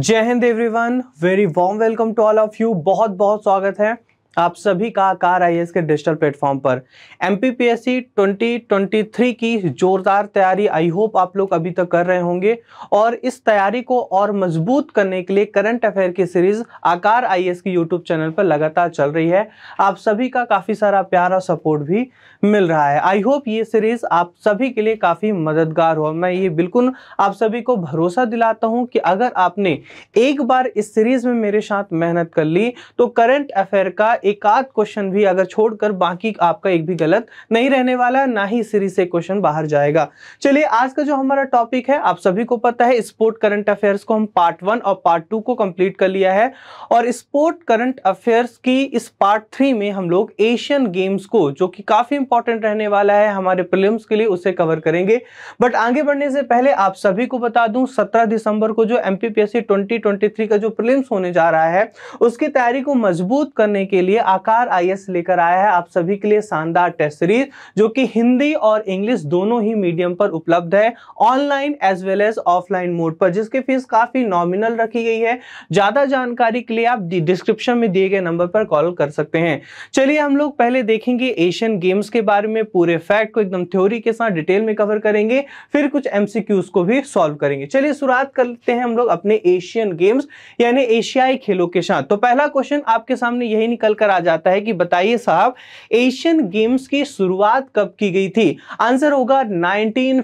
जय हिंद everyone very warm welcome to all of you बहुत बहुत स्वागत है आप सभी का कार आई के डिजिटल प्लेटफॉर्म पर M P P S C twenty twenty three की जोरदार तैयारी आई होप आप लोग अभी तक कर रहे होंगे और इस तैयारी को और मजबूत करने के लिए करंट अफेयर की सीरीज आकार आई की यूट्यूब चैनल पर लगातार चल रही है आप सभी का काफ़ी सारा प्यार और सपोर्ट भी मिल रहा है आई होप ये सीरीज़ आप सभी के लिए काफ़ी मददगार हो मैं ये बिल्कुल आप सभी को भरोसा दिलाता हूं कि अगर आपने एक बार इस सीरीज़ में मेरे साथ मेहनत कर ली तो करंट अफेयर का एक आध क्वेश्चन भी अगर छोड़कर बाकी आपका एक भी गलत नहीं रहने वाला ना ही सीरीज से क्वेश्चन बाहर जाएगा चलिए आज का जो हमारा टॉपिक है आप सभी को पता है स्पोर्ट करंट अफेयर्स को हम पार्ट वन और पार्ट टू को कंप्लीट कर लिया है और स्पोर्ट करंट अफेयर्स की इस पार्ट थ्री में हम लोग एशियन गेम्स को जो कि काफी इंपॉर्टेंट रहने वाला है हमारे प्रीलिम्स के लिए उसे कवर करेंगे बट आगे बढ़ने से पहले आप सभी को बता दूं 17 दिसंबर को जो एम पी 2023 का जो प्रीलिम्स होने जा रहा है उसकी तैयारी को मजबूत करने के लिए आकार आई लेकर आया है आप सभी के लिए शानदार टेस्ट सीरीज जो कि हिंदी और इंग्लिश दोनों ही मीडियम पर उपलब्ध है online as well as offline mode पर जिसकी फीस काफी नॉमिनल रखी गई है ज्यादा जानकारी के लिए आप डिस्क्रिप्शन में दिए गए नंबर पर कॉल कर सकते हैं चलिए हम लोग पहले देखेंगे एशियन गेम्स के के बारे में पूरे फैक्ट को एकदम थ्योरी के साथ डिटेल में कवर करेंगे फिर कुछ एमसीक्यूज को भी सॉल्व करेंगे चलिए शुरुआत करते हैं हम लोग अपने एशियन गेम्स यानी एशियाई खेलों के साथ तो पहला क्वेश्चन आपके सामने यही निकल कर आ जाता है कि बताइए साहब एशियन गेम्स की शुरुआत कब की गई थी आंसर होगा नाइनटीन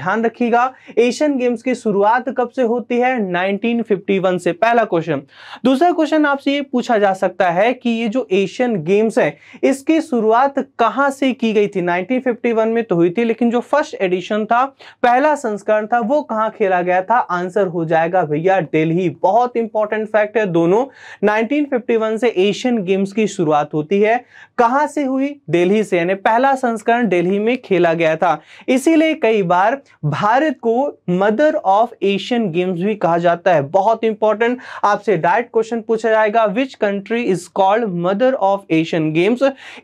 ध्यान रखिएगा एशियन गेम्स की शुरुआत कब से होती है नाइनटीन से पहला क्वेश्चन दूसरा क्वेश्चन आपसे ये पूछा जा सकता है कि ये जो एशियन गेम्स है इसकी शुरुआत कहां कहां से की गई थी 1951 में तो हुई थी लेकिन जो फर्स्ट एडिशन था पहला संस्करण था वो कहां खेला गया था आंसर हो जाएगा भैया दिल्ली बहुत इंपॉर्टेंट फैक्ट है दोनों 1951 से एशियन गेम्स की शुरुआत होती है कहां से हुई दिल्ली से यानी पहला संस्करण दिल्ली में खेला गया था इसीलिए कई बार भारत को मदर ऑफ एशियन गेम्स भी कहा जाता है बहुत इंपॉर्टेंट आपसे डायरेक्ट क्वेश्चन पूछा जाएगा which country is called mother of Asian Games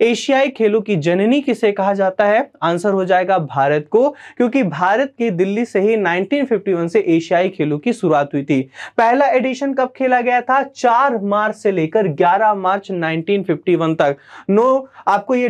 एशियाई खेलों की जन जननी किसे कहा जाता है आंसर हो जाएगा भारत को क्योंकि भारत की दिल्ली से ही 1951 से एशियाई खेलों की शुरुआत हुई थी पहला एडिशन कब खेला गया था 4 मार्च से लेकर 11 मार्च 1951 तक नो आपको ये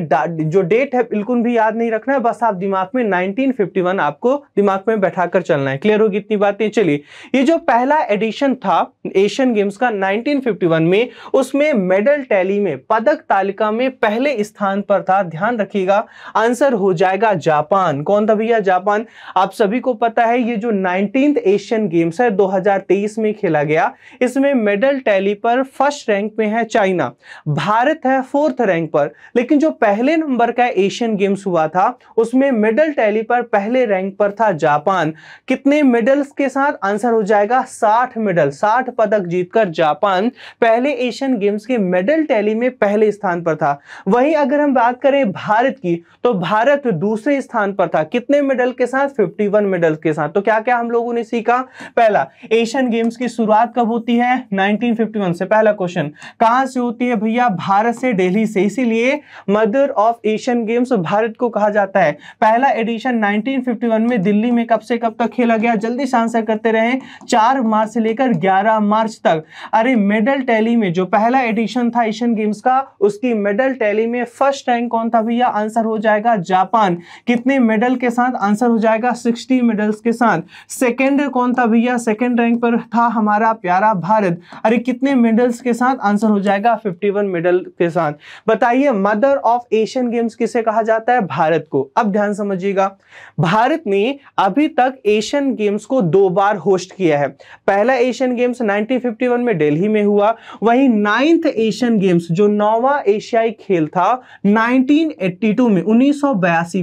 जो डेट है बिल्कुल भी याद नहीं रखना है बस आप दिमाग में नाइनटीन आपको दिमाग में बैठा चलना है क्लियर होगी इतनी बातें चलिए ये जो पहला एडिशन था एशियन गेम्स का नाइनटीन में उसमें मेडल टैली में पदक तालिका में पहले स्थान पर था ध्यान रखिएगा आंसर हो जाएगा जापान कौन था भैया जापान आप सभी को पता है ये जो नाइनटीन एशियन गेम्स है 2023 में खेला गया इसमें मेडल टैली पर फर्स्ट रैंक में है चाइना भारत है फोर्थ रैंक पर लेकिन जो पहले नंबर का एशियन गेम्स हुआ था उसमें मेडल टैली पर पहले रैंक पर था जापान कितने मेडल्स के साथ आंसर हो जाएगा 60 मेडल 60 पदक जीतकर जापान पहले एशियन गेम्स के मेडल टैली में पहले स्थान पर था वहीं अगर हम बात करें भारत भारत की तो भारत दूसरे स्थान पर था कितने मेडल के साथ 51 मेडल के साथ तो क्या क्या हम लोगों ने सीखा पहला एशियन गेम्स की शुरुआत कब होती है 1951 से पहला क्वेश्चन कहां से होती है भैया भारत से दिल्ली से इसीलिए mother of Asian Games Bharat को कहा जाता है पहला एडिशन नाइनटीन में दिल्ली में कब से कब तक खेला गया जल्दी से आंसर करते रहे चार मार्च से लेकर ग्यारह मार्च तक अरे मेडल टैली में जो पहला एडिशन था एशियन गेम्स का उसकी मेडल टैली में फर्स्ट रैंक कौन था भैया आंसर हो जाएगा जापान कितने मेडल के साथ आंसर हो जाएगा सिक्सटी मेडल्स के साथ सेकेंड कौन था भैया सेकेंड रैंक पर था हमारा प्यारा भारत अरे कितने मेडल्स के साथ आंसर हो जाएगा फिफ्टी वन मेडल के साथ बताइए मदर ऑफ एशियन गेम्स किसे कहा जाता है भारत को अब ध्यान समझिएगा भारत ने अभी तक एशियन गेम्स को दो बार होस्ट किया है पहला एशियन गेम्स 1951 में दिल्ली में हुआ वहीं नाइन्थ एशियन गेम्स जो नौवा एशियाई खेल था 1982 में उन्नीस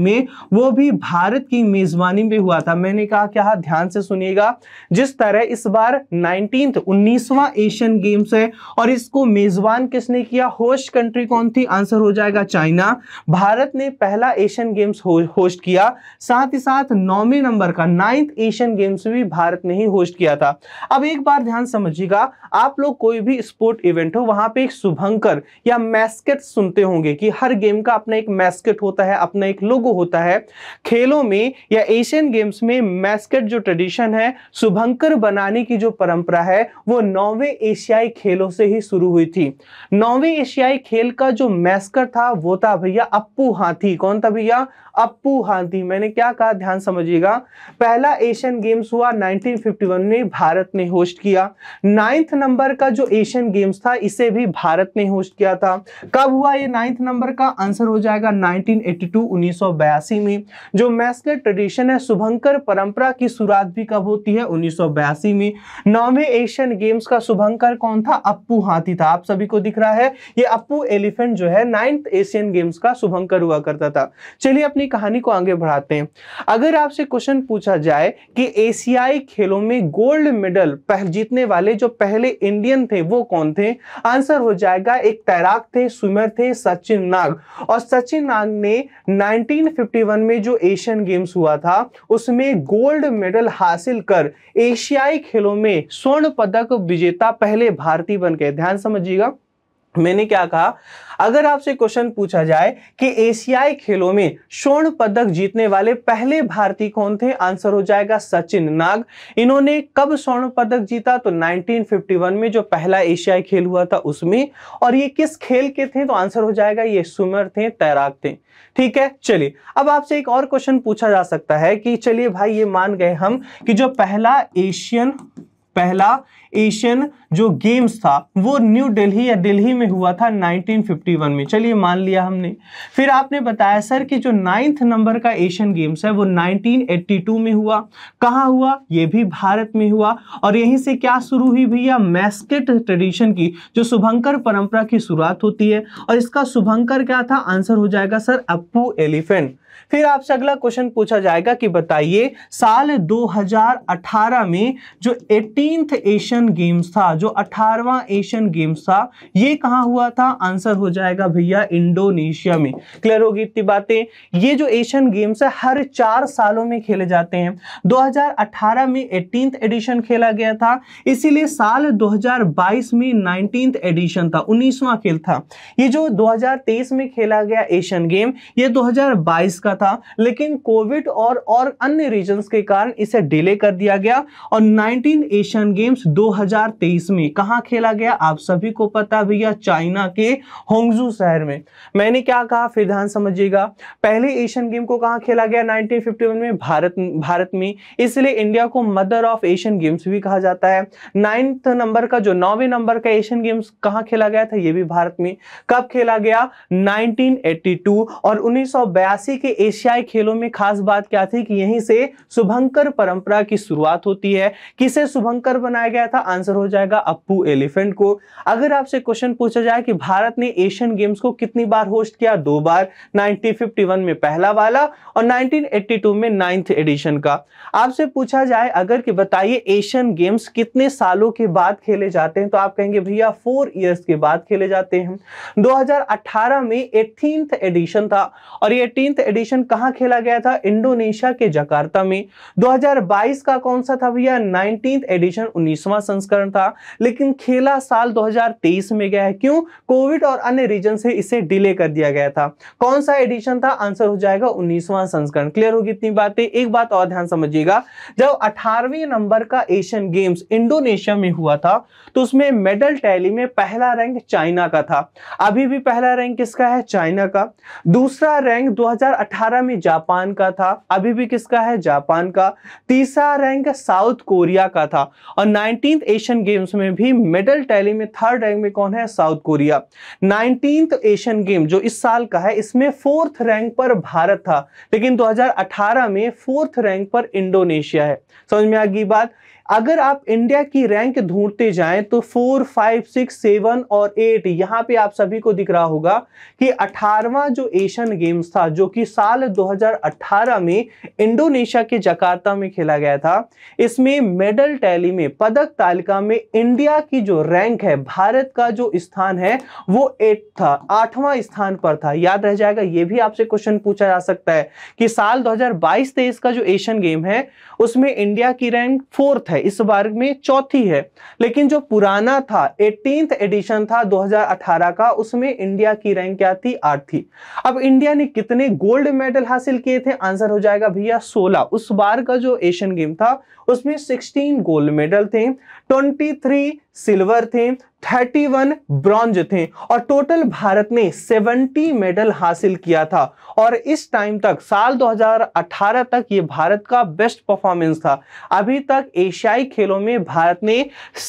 में वो भी भारत की मेजबानी में हुआ था मैंने कहा क्या ध्यान से सुनिएगा जिस तरह इस बार नाइनटीन उन्नीसवा एशियन गेम्स है और इसको मेजबान किसने किया होस्ट कंट्री कौन थी आंसर हो जाएगा चाइना भारत ने पहला एशियन गेम्स हो, होस्ट किया साथ ही साथ नौवे नंबर का नाइन्थ एशियन गेम्स भी भारत ने ही होस्ट किया था अब एक बार ध्यान समझिएगा आप लोग कोई भी स्पोर्ट इवेंट हो वहां पे एक शुभंकर या मैस्केट सुनते होंगे कि हर गेम का अपना एक मैस्कट होता है अपना एक लोगो होता है खेलों में या एशियन गेम्स में मैस्कट जो ट्रेडिशन है शुभंकर बनाने की जो परंपरा है वो नौवे एशियाई खेलों से ही शुरू हुई थी नौवे एशियाई खेल का जो मैस्कट था वो था भैया अप्पू हाथी कौन था भैया अप्पू हाथी मैंने क्या कहा ध्यान समझिएगा पहला एशियन गेम्स हुआ 1951 में भारत ने होस्ट किया नाइन्थ नंबर का जो एशियन गेम्स था इसे भी भारत ने होस्ट किया था कब हुआ ये नाइन्थ नंबर का आंसर हो जाएगा जाएगा 1982 1982 में जो मैस्कर ट्रेडिशन है शुभंकर परंपरा की शुरुआत भी कब होती है 1982 में नौवे एशियन गेम्स का शुभंकर कौन था अप्पू हाथी था आप सभी को दिख रहा है ये अप्पू एलिफेंट जो है नाइन्थ एशियन गेम्स का शुभंकर हुआ करता था चलिए अपनी कहानी को आगे बढ़ाते हैं अगर आपसे क्वेश्चन पूछा जाए कि एशियाई खेलों में गोल्ड मेडल जीतने वाले जो पहले इंडियन थे वो कौन थे आंसर हो जाएगा एक तैराक थे स्विमर थे सचिन नाग और सच सचिन नाग ने 1951 में जो एशियन गेम्स हुआ था उसमें गोल्ड मेडल हासिल कर एशियाई खेलों में स्वर्ण पदक विजेता पहले भारतीय बन गए ध्यान समझिएगा मैंने क्या कहा अगर आपसे क्वेश्चन पूछा जाए कि एशियाई खेलों में स्वर्ण पदक जीतने वाले पहले भारतीय कौन थे आंसर हो जाएगा सचिन नाग इन्होंने कब स्वर्ण पदक जीता तो 1951 में जो पहला एशियाई खेल हुआ था उसमें और ये किस खेल के थे तो आंसर हो जाएगा ये सुमर थे तैराक थे ठीक है चलिए अब आपसे एक और क्वेश्चन पूछा जा सकता है कि चलिए भाई ये मान गए हम कि जो पहला एशियन पहला एशियन जो गेम्स था वो न्यू दिल्ली या दिल्ली में हुआ था 1951 में चलिए मान लिया हमने फिर आपने बताया सर कि जो नाइन्थ नंबर का एशियन गेम्स है वो 1982 में हुआ कहाँ हुआ ये भी भारत में हुआ और यहीं से क्या शुरू हुई भैया मैस्केट ट्रेडिशन की जो शुभंकर परंपरा की शुरुआत होती है और इसका शुभंकर क्या था आंसर हो जाएगा सर अपू एलिफेंट फिर आपसे अगला क्वेश्चन पूछा जाएगा कि बताइए साल 2018 में जो एटीनथ एशियन गेम्स था जो अठारवा एशियन गेम्स था ये कहाँ हुआ था आंसर हो जाएगा भैया इंडोनेशिया में क्लियर होगी इतनी बातें ये जो एशियन गेम्स है हर चार सालों में खेले जाते हैं 2018 में एटीन एडिशन खेला गया था इसीलिए साल 2022 में नाइनटीन एडिशन था उन्नीसवां खेल था ये जो 2023 में खेला गया एशियन गेम ये 2022 का होना था लेकिन कोविड और और अन्य रीजन के कारण इसे डिले कर दिया गया और 19 एशियन गेम्स 2023 में कहा खेला गया आप सभी को पता भैया चाइना के होंगजू शहर में मैंने क्या कहा फिर ध्यान समझिएगा पहले एशियन गेम को कहा खेला गया 1951 में भारत भारत में इसलिए इंडिया को मदर ऑफ एशियन गेम्स भी कहा जाता है नाइन्थ नंबर का जो नौवे नंबर का एशियन गेम्स कहा खेला गया था यह भी भारत में कब खेला गया 1982 और 1982 के एशियाई खेलों में खास बात क्या थी कि यहीं से शुभंकर परंपरा की शुरुआत होती है किसे शुभंकर बनाया गया था आंसर हो जाएगा अप्पू एलिफेंट को अगर आपसे क्वेश्चन पूछा जाए कि भारत ने एशियन गेम्स को कितनी बार होस्ट किया दो बार नाइनटीन में पहला वाला और नाइनटीन में नाइन्थ एडिशन का आपसे पूछा जाए अगर कि बताइए एशियन गेम्स कितने सालों के बाद खेले जाते हैं तो आप कहेंगे भैया फोर ईयर्स के बाद खेले जाते हैं 2018 में एटीनथ एडिशन था और ये एटीनथ एडिशन सेशन कहां खेला गया था इंडोनेशिया के जकार्ता में 2022 का कौन सा था भैया नाइनटीन एडिशन उन्नीसवा संस्करण था लेकिन खेला साल 2023 में गया है क्यों कोविड और अन्य रीजन से इसे डिले कर दिया गया था कौन सा एडिशन था आंसर हो जाएगा उन्नीसवां संस्करण क्लियर होगी इतनी बातें एक बात और ध्यान समझिएगा जब अठारहवें नंबर का एशियन गेम्स इंडोनेशिया में हुआ था तो उसमें मेडल टैली में पहला रैंक चाइना का था अभी भी पहला रैंक किसका है चाइना का दूसरा रैंक 2018 में जापान का था अभी भी किसका है जापान का तीसरा रैंक साउथ कोरिया का था और नाइनटीन एशियन गेम्स में भी मेडल टैली में थर्ड रैंक में कौन है South Korea nineteen Asian game जो इस साल का है इसमें फोर्थ रैंक पर भारत था लेकिन 2018 में फोर्थ रैंक पर इंडोनेशिया है समझ में आगे बात अगर आप इंडिया की रैंक ढूंढते जाएं तो फोर फाइव सिक्स सेवन और एट यहां पे आप सभी को दिख रहा होगा कि अठारवा जो एशियन गेम्स था जो कि साल 2018 में इंडोनेशिया के जकार्ता में खेला गया था इसमें मेडल टैली में पदक तालिका में इंडिया की जो रैंक है भारत का जो स्थान है वो एट था आठवां स्थान पर था याद रह जाएगा ये भी आपसे क्वेश्चन पूछा जा सकता है कि साल दो हजार का जो एशियन गेम है उसमें इंडिया की रैंक फोर्थ है है इस वर्ग में चौथी है लेकिन जो पुराना था एटीन एडिशन था 2018 का उसमें इंडिया की रैंक क्या थी आठ थी अब इंडिया ने कितने गोल्ड मेडल हासिल किए थे आंसर हो जाएगा भैया सोलह उस बार का जो एशियन गेम था उसमें सिक्सटीन गोल्ड मेडल थे ट्वेंटी सिल्वर थे 31 ब्रॉन्ज थे और टोटल भारत ने 70 मेडल हासिल किया था और इस टाइम तक साल 2018 तक ये भारत का बेस्ट परफॉर्मेंस था अभी तक एशियाई खेलों में भारत ने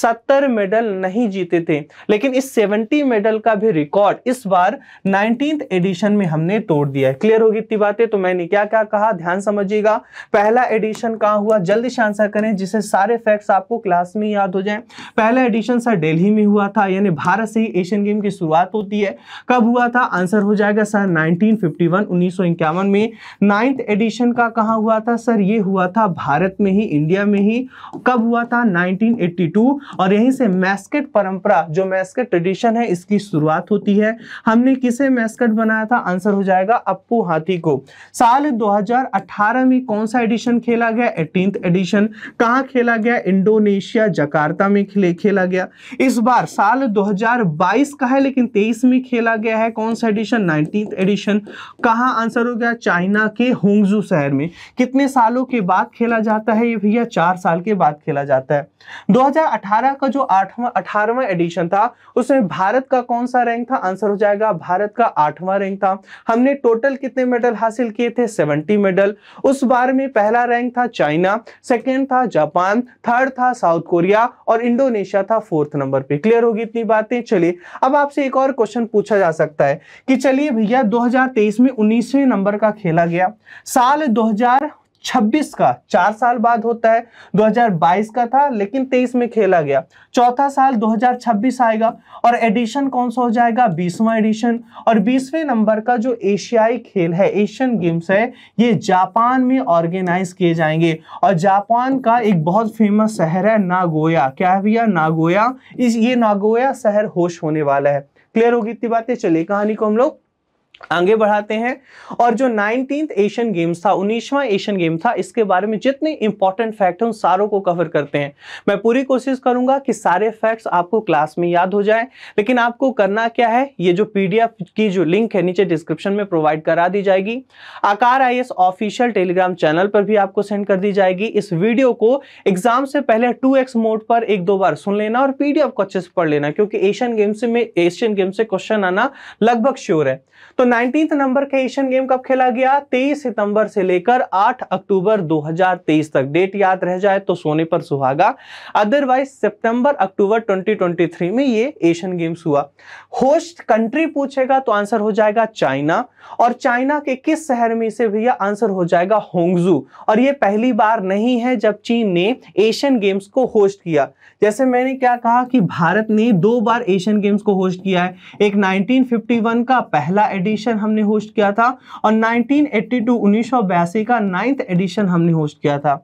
70 मेडल नहीं जीते थे लेकिन इस 70 मेडल का भी रिकॉर्ड इस बार नाइनटीन एडिशन में हमने तोड़ दिया है क्लियर होगी इतनी बातें तो मैंने क्या क्या कहा ध्यान समझिएगा पहला एडिशन कहाँ हुआ जल्दी से आंसर करें जिसे सारे फैक्ट्स आपको क्लास में याद हो जाए पहला कंपटीशन सर दिल्ली में हुआ था यानी भारत से ही एशियन गेम की शुरुआत होती है कब हुआ था आंसर हो जाएगा सर 1951 1951 में नाइन्थ एडिशन का कहाँ हुआ था सर ये हुआ था भारत में ही इंडिया में ही कब हुआ था 1982 और यहीं से मैस्केट परंपरा जो मैस्केट ट्रेडिशन है इसकी शुरुआत होती है हमने किसे मैस्कट बनाया था आंसर हो जाएगा अप्पू हाथी को साल दो में कौन सा एडिशन खेला गया एटीन एडिशन कहाँ खेला गया इंडोनेशिया जकार्ता में खेला खेला गया इस बार साल 2022 का है लेकिन 23 में खेला गया है कौन सा एडिशन नाइनटीन एडिशन कहाँ आंसर हो गया चाइना के होंगजू शहर में कितने सालों के बाद खेला जाता है ये भैया चार साल के बाद खेला जाता है 2018 का जो आठवां अठारहवां एडिशन था उसमें भारत का कौन सा रैंक था आंसर हो जाएगा भारत का आठवां रैंक था हमने टोटल कितने मेडल हासिल किए थे 70 मेडल उस बार में पहला रैंक था चाइना सेकेंड था जापान थर्ड था साउथ कोरिया और इंडोनेशिया था था फोर्थ नंबर पे क्लियर होगी इतनी बातें चलिए अब आपसे एक और क्वेश्चन पूछा जा सकता है कि चलिए भैया 2023 में 19वें नंबर का खेला गया साल 26 का चार साल बाद होता है 2022 का था लेकिन 23 में खेला गया चौथा साल 2026 आएगा और एडिशन कौन सा हो जाएगा 20वां एडिशन और 20वें नंबर का जो एशियाई खेल है एशियन गेम्स है ये जापान में ऑर्गेनाइज किए जाएंगे और जापान का एक बहुत फेमस शहर है नागोया क्या है भैया नागोया इस ये नागोया शहर होश होने वाला है क्लियर होगी इतनी बातें चलिए कहानी को हम लोग आगे बढ़ाते हैं और जो नाइनटीन एशियन गेम्स था उन्नीसवां एशियन गेम था इसके बारे में जितने इंपॉर्टेंट फैक्ट हैं उन सारों को कवर करते हैं मैं पूरी कोशिश करूंगा कि सारे फैक्ट्स आपको क्लास में याद हो जाए लेकिन आपको करना क्या है ये जो पीडीएफ की जो लिंक है नीचे डिस्क्रिप्शन में प्रोवाइड करा दी जाएगी आकार आई ऑफिशियल टेलीग्राम चैनल पर भी आपको सेंड कर दी जाएगी इस वीडियो को एग्जाम से पहले टू मोड पर एक दो बार सुन लेना और पीडीएफ को अच्छे से पढ़ लेना क्योंकि एशियन गेम्स में एशियन गेम्स से क्वेश्चन आना लगभग श्योर है तो नाइनटीन नंबर के एशियन गेम कब खेला गया 23 सितंबर से लेकर 8 अक्टूबर 2023 तक डेट याद रह जाए तो सोने पर सुहागा अदरवाइज सितंबर अक्टूबर 2023 में ये एशियन गेम्स हुआ होस्ट कंट्री पूछेगा तो आंसर हो जाएगा चाइना और चाइना के किस शहर में से भैया आंसर हो जाएगा होंगजू और ये पहली बार नहीं है जब चीन ने एशियन गेम्स को होस्ट किया जैसे मैंने क्या कहा कि भारत ने दो बार एशियन गेम्स को होस्ट किया है एक नाइनटीन का पहला एडिशन एडिशन हमने होस्ट किया था और 1982 एट्टी टू का नाइन्थ एडिशन हमने होस्ट किया था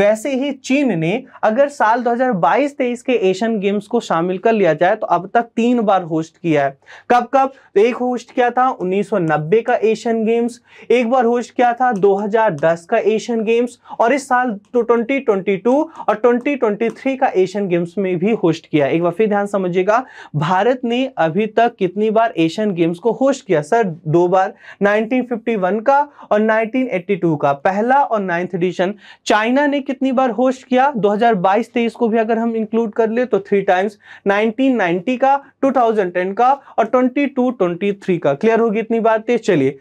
वैसे ही चीन ने अगर साल 2022-23 के एशियन गेम्स को शामिल कर लिया जाए तो अब तक तीन बार होस्ट किया है कब कब एक होस्ट किया था 1990 का एशियन गेम्स एक बार होस्ट किया था 2010 का एशियन गेम्स और इस साल तो 2022 और 2023 का एशियन गेम्स में भी होस्ट किया एक बार फिर ध्यान समझिएगा भारत ने अभी तक कितनी बार एशियन गेम्स को होस्ट किया सर दो बार 1951 का और 1982 का पहला और नाइन्थ एडिशन चाइना ने कितनी बार होस्ट किया 2022-23 को भी अगर हम इंक्लूड कर ले तो थ्री टाइम्स 1990 का 2010 का और 22-23 का क्लियर होगी इतनी बातें चलिए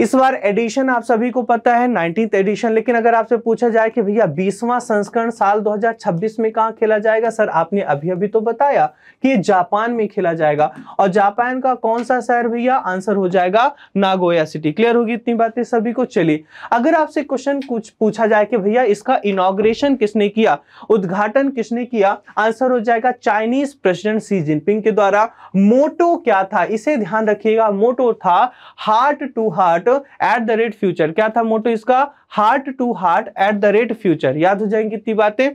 इस बार एडिशन आप सभी को पता है नाइनटीन एडिशन लेकिन अगर आपसे पूछा जाए कि भैया बीसवां संस्करण साल 2026 में कहाँ खेला जाएगा सर आपने अभी अभी तो बताया कि जापान में खेला जाएगा और जापान का कौन सा शहर भैया आंसर हो जाएगा नागोया सिटी क्लियर होगी इतनी बातें सभी को चलिए अगर आपसे क्वेश्चन कुछ पूछा जाए कि भैया इसका इनोग्रेशन किसने किया उद्घाटन किसने किया आंसर हो जाएगा चाइनीज प्रेसिडेंट सी जिनपिंग के द्वारा मोटो क्या था इसे ध्यान रखिएगा मोटो था heart to heart at at the rate future क्या था मोटो इसका heart to heart at the rate future याद हो जाएंगे कितनी बातें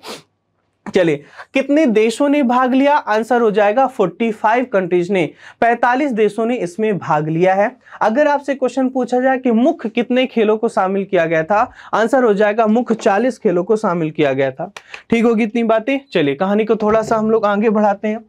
चलिए कितने देशों ने भाग लिया आंसर हो जाएगा 45 कंट्रीज ने 45 देशों ने इसमें भाग लिया है अगर आपसे क्वेश्चन पूछा जाए कि मुख्य कितने खेलों को शामिल किया गया था आंसर हो जाएगा मुख्य 40 खेलों को शामिल किया गया था ठीक होगी इतनी बातें चलिए कहानी को थोड़ा सा हम लोग आगे बढ़ाते हैं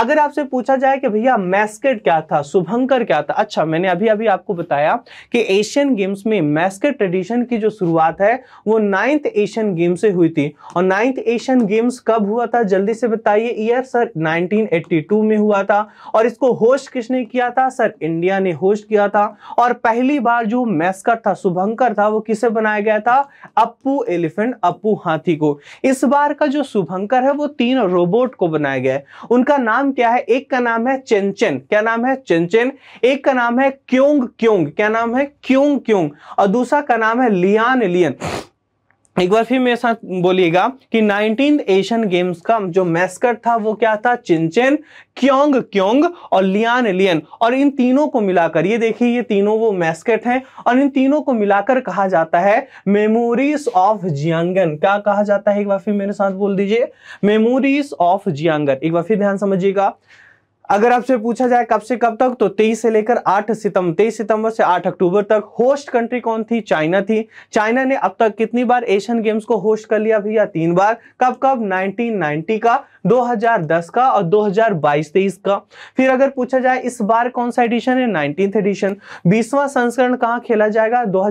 अगर आपसे पूछा जाए कि भैया मैस्केट क्या था शुभंकर क्या था अच्छा मैंने अभी अभी आपको बताया कि एशियन गेम्स में मैस्केट ट्रेडिशन की जो शुरुआत है वो नाइन्थ एशियन गेम से हुई थी और नाइन्थ एशियन गेम्स कब हुआ था जल्दी से बताइए ईयर सर 1982 में हुआ था और इसको होस्ट किसने किया था सर इंडिया ने होस्ट किया था और पहली बार जो मैस्कर था शुभंकर था वो किसे बनाया गया था अप्पू एलिफेंट अप्पू हाथी को इस बार का जो शुभंकर है वो तीन रोबोट को बनाया गया है उनका नाम क्या है एक का नाम है चेंचेन क्या नाम है चेंचेन एक का नाम है क्योंग क्योंग क्या नाम है क्योंग क्योंग और दूसरा का नाम है लियान लियन एक बार फिर मेरे साथ बोलिएगा कि नाइनटीन एशियन गेम्स का जो मैस्कट था वो क्या था चिंचेन क्योंग क्योंग और लियान लियन और इन तीनों को मिलाकर ये देखिए ये तीनों वो मैस्कट हैं और इन तीनों को मिलाकर कहा जाता है मेमोरीज ऑफ जियांगन क्या कहा जाता है एक बार फिर मेरे साथ बोल दीजिए मेमोरीज ऑफ जियांगन एक बार फिर ध्यान समझिएगा अगर आपसे पूछा जाए कब से कब तक तो 23 से लेकर 8 सितंबर तेईस सितंबर से 8 अक्टूबर तक होस्ट कंट्री कौन थी चाइना थी चाइना ने अब तक कितनी बार एशियन गेम्स को होस्ट कर लिया भैया तीन बार कब कब 1990 का 2010 का और 2022-23 का फिर अगर पूछा जाए इस बार कौन सा एडिशन है नाइनटीन एडिशन बीसवा संस्करण कहाँ खेला जाएगा दो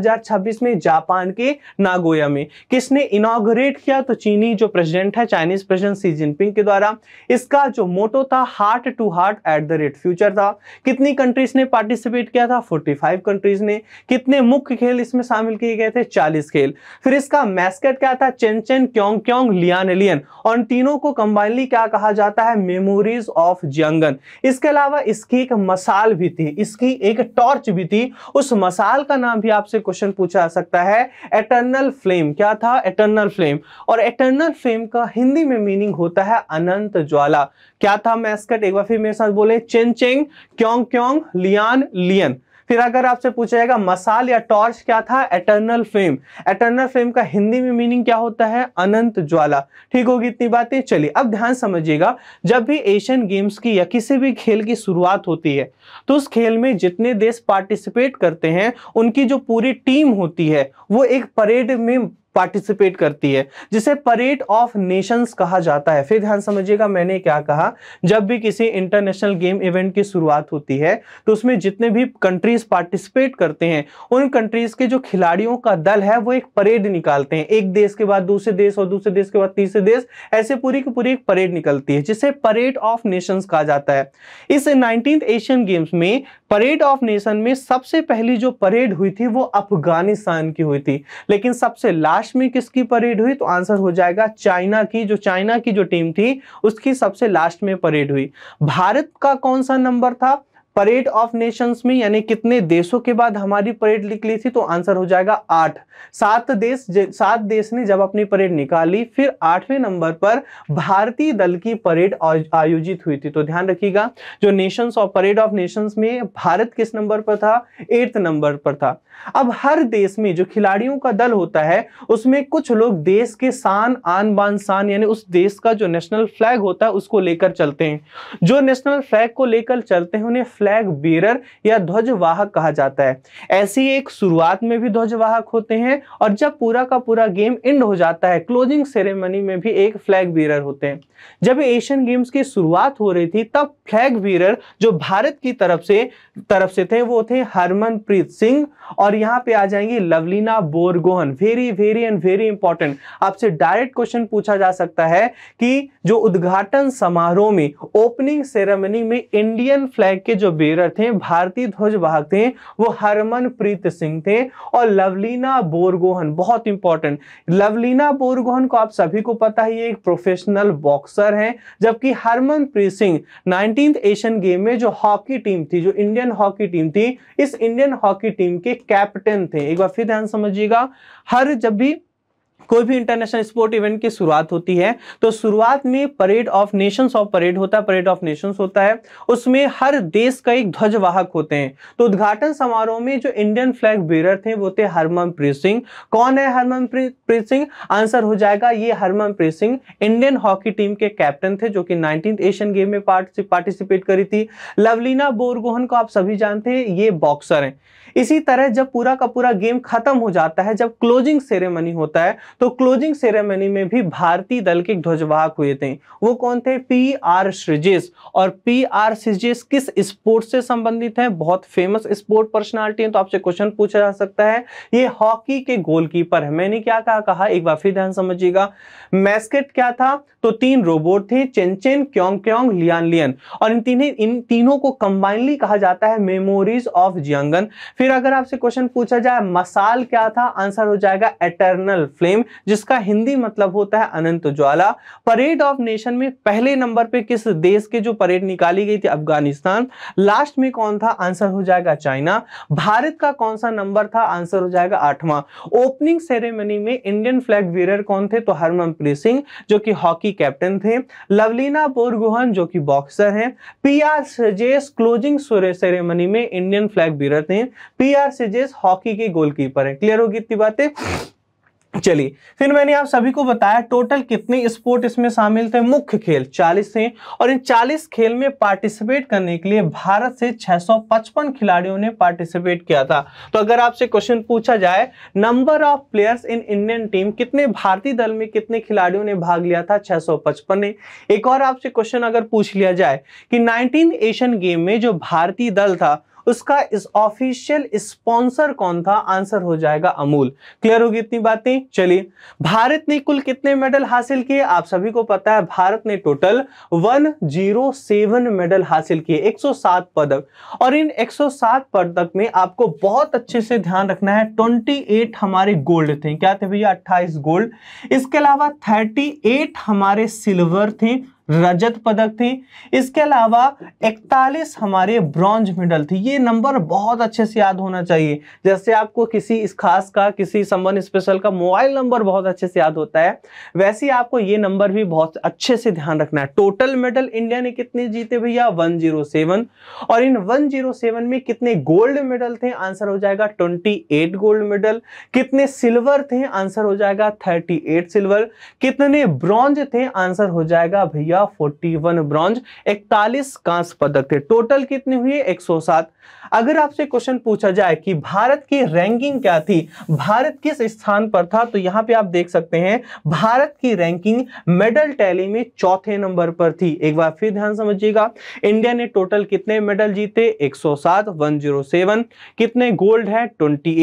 में जापान के नागोया में किसने इनाग्रेट किया तो चीनी जो प्रेसिडेंट है चाइनीज प्रेसिडेंट सी जिनपिंग के द्वारा इसका जो मोटो था heart to heart part at the rate future था कितनी कंट्रीज ने पार्टिसिपेट किया था 45 कंट्रीज ने कितने मुख्य खेल इसमें शामिल किए गए थे 40 खेल फिर इसका मैस्केट क्या था Chenchen Congcong Lianlian और तीनों को कंबाइनली क्या कहा जाता है मेमोरीज ऑफ जंगन इसके अलावा इसकी एक मसाल भी थी इसकी एक टॉर्च भी थी उस मसाल का नाम भी आपसे क्वेश्चन पूछा जा सकता है एटर्नल फ्लेम क्या था एटर्नल फ्लेम और एटर्नल फ्लेम का हिंदी में मीनिंग होता है अनंत ज्वाला क्या था मैस्कट एक बार फिर मैं साथ बोले Chenchen Congcong Lianlian फिर अगर आपसे पूछा जाएगा मसाल या टॉर्च क्या था एटर्नल फ्लेम एटर्नल फ्लेम का हिंदी में मीनिंग क्या होता है अनंत ज्वाला ठीक होगी इतनी बातें चलिए अब ध्यान समझिएगा जब भी एशियन गेम्स की या किसी भी खेल की शुरुआत होती है तो उस खेल में जितने देश पार्टिसिपेट करते हैं उनकी जो पूरी टीम होती है वो एक परेड में पार्टिसिपेट करती है जिसे परेड ऑफ नेशंस कहा जाता है फिर ध्यान समझिएगा मैंने क्या कहा जब भी किसी इंटरनेशनल गेम इवेंट की शुरुआत होती है तो उसमें जितने भी कंट्रीज पार्टिसिपेट करते हैं उन कंट्रीज के जो खिलाड़ियों का दल है वो एक परेड निकालते हैं एक देश के बाद दूसरे देश और दूसरे देश के बाद तीसरे देश ऐसे पूरी की पूरी एक परेड निकलती है जिसे परेड ऑफ नेशन कहा जाता है इस नाइनटीन एशियन गेम्स में परेड ऑफ नेशन में सबसे पहली जो परेड हुई थी वो अफगानिस्तान की हुई थी लेकिन सबसे लास्ट लास्ट में किसकी परेड हुई तो आंसर हो जाएगा चाइना की जो चाइना की जो टीम थी उसकी सबसे लास्ट में परेड हुई भारत का कौन सा नंबर था परेड ऑफ नेशंस में यानी कितने देशों के बाद हमारी परेड निकली थी तो आंसर हो जाएगा आठ सात देश सात देश ने जब अपनी परेड निकाली फिर आठवें नंबर पर भारतीय दल की परेड आयोजित हुई थी तो ध्यान रखिएगा जो नेशंस और परेड ऑफ नेशंस में भारत किस नंबर पर था एट्थ नंबर पर था अब हर देश में जो खिलाड़ियों का दल होता है उसमें कुछ लोग देश के शान आन बान शान यानी उस देश का जो नेशनल फ्लैग होता है उसको लेकर चलते हैं जो नेशनल फ्लैग को लेकर चलते हैं उन्हें फ्लैग बेरर या ध्वजवाहक कहा जाता है ऐसी एक शुरुआत में भी ध्वजवाहक होते हैं और जब पूरा का पूरा गेम एंड हो जाता है क्लोजिंग सेरेमनी में भी एक फ्लैग बेरर होते हैं जब एशियन गेम्स की शुरुआत हो रही थी तब फ्लैग बेरर जो भारत की तरफ से तरफ से थे वो थे हरमनप्रीत सिंह और यहाँ पे आ जाएंगी Lovlina Borgohain very very and very important आपसे डायरेक्ट क्वेश्चन पूछा जा सकता है कि जो उद्घाटन समारोह में ओपनिंग सेरेमनी में इंडियन फ्लैग के जो बेरर थे भारतीय ध्वज वाहक थे वो हरमनप्रीत सिंह थे और लवलीना बोरगोहन बहुत इंपॉर्टेंट लवलीना बोरगोहन को आप सभी को पता ही एक प्रोफेशनल बॉक्सर है जबकि Harmanpreet Singh nineteen Asian game में जो हॉकी टीम थी जो इंडियन इंडियन हॉकी टीम थी इस इंडियन हॉकी टीम के कैप्टन थे एक बार फिर ध्यान समझिएगा हर जब भी कोई भी इंटरनेशनल स्पोर्ट इवेंट की शुरुआत होती है तो शुरुआत में parade of nations of parade होता है परेड ऑफ नेशंस होता है उसमें हर देश का एक ध्वजवाहक होते हैं तो उद्घाटन समारोह में जो इंडियन फ्लैग बेरर थे वो थे हरमनप्रीत सिंह कौन है हरमनप्रीत सिंह आंसर हो जाएगा ये Harmanpreet Singh Indian hockey team के कैप्टन थे जो कि नाइनटीन एशियन गेम में पार्टिसिपेट करी थी लवलीना बोरगोहन को आप सभी जानते हैं ये बॉक्सर हैं इसी तरह जब पूरा का पूरा गेम खत्म हो जाता है जब क्लोजिंग सेरेमनी होता है तो क्लोजिंग सेरेमनी में भी भारतीय दल के ध्वजवाहक हुए थे वो कौन थे पी आर सृजेश और पी आर सृजेश किस स्पोर्ट से संबंधित है बहुत फेमस स्पोर्ट पर्सनैलिटी है तो आपसे क्वेश्चन पूछा जा सकता है ये हॉकी के गोलकीपर है मैंने क्या कहा, कहा एक बार फिर ध्यान समझिएगा मैस्केट क्या था तो तीन रोबोट थे चेनचेन क्योंग क्योंग लियान लियन और इन तीन इन तीनों को कंबाइनली कहा जाता है मेमोरीज ऑफ जियांगन फिर फिर अगर आपसे क्वेश्चन पूछा जाए मसाल क्या था आंसर हो जाएगा एटर्नल फ्लेम जिसका हिंदी मतलब होता है अनंत ज्वाला परेड ऑफ नेशन में पहले नंबर पे किस देश के जो परेड निकाली गई थी अफगानिस्तान लास्ट में कौन था आंसर हो जाएगा चाइना भारत का कौन सा नंबर था आंसर हो जाएगा आठवां ओपनिंग सेरेमनी में इंडियन फ्लैग वीरर कौन थे तो हरमनप्रीत सिंह जो कि हॉकी कैप्टन थे लवलीना बोरगोहन जो कि बॉक्सर हैं पी आर सजेस क्लोजिंग सेरेमनी में इंडियन फ्लैग वीरर थे पी आर सिजेस हॉकी के गोलकीपर है क्लियर होगी इतनी बातें चलिए फिर मैंने आप सभी को बताया टोटल कितने स्पोर्ट इसमें शामिल थे मुख्य खेल 40 थे और इन 40 खेल में पार्टिसिपेट करने के लिए भारत से 655 खिलाड़ियों ने पार्टिसिपेट किया था तो अगर आपसे क्वेश्चन पूछा जाए number of players in Indian team कितने भारतीय दल में कितने खिलाड़ियों ने भाग लिया था छह ने एक और आपसे क्वेश्चन अगर पूछ लिया जाए कि नाइनटीन एशियन गेम में जो भारतीय दल था उसका इस ऑफिशियल स्पॉन्सर कौन था आंसर हो जाएगा अमूल क्लियर होगी इतनी बातें चलिए भारत ने कुल कितने मेडल हासिल किए आप सभी को पता है भारत ने टोटल 107 मेडल हासिल किए 107 पदक और इन 107 पदक में आपको बहुत अच्छे से ध्यान रखना है 28 हमारे गोल्ड थे क्या थे भैया 28 गोल्ड इसके अलावा 38 हमारे सिल्वर थे रजत पदक थी इसके अलावा 41 हमारे ब्रॉन्ज मेडल थी ये नंबर बहुत अच्छे से याद होना चाहिए जैसे आपको किसी इस खास का किसी संबंध स्पेशल का मोबाइल नंबर बहुत अच्छे से याद होता है वैसे आपको ये नंबर भी बहुत अच्छे से ध्यान रखना है टोटल मेडल इंडिया ने कितने जीते भैया 107 और इन सेवन में कितने गोल्ड मेडल थे आंसर हो जाएगा ट्वेंटी गोल्ड मेडल कितने सिल्वर थे आंसर हो जाएगा थर्टी सिल्वर कितने ब्रॉन्ज थे आंसर हो जाएगा भैया गया 41 ब्रॉन्ज 41 कांस पदक थे टोटल कितने हुए 107 अगर आपसे क्वेश्चन पूछा जाए कि भारत की रैंकिंग क्या थी भारत किस स्थान पर था तो यहां पे आप देख सकते हैं भारत की रैंकिंग मेडल टैली में चौथे नंबर पर थी एक बार फिर ध्यान समझिएगा इंडिया ने टोटल कितने मेडल जीते एक सौ कितने गोल्ड है ट्वेंटी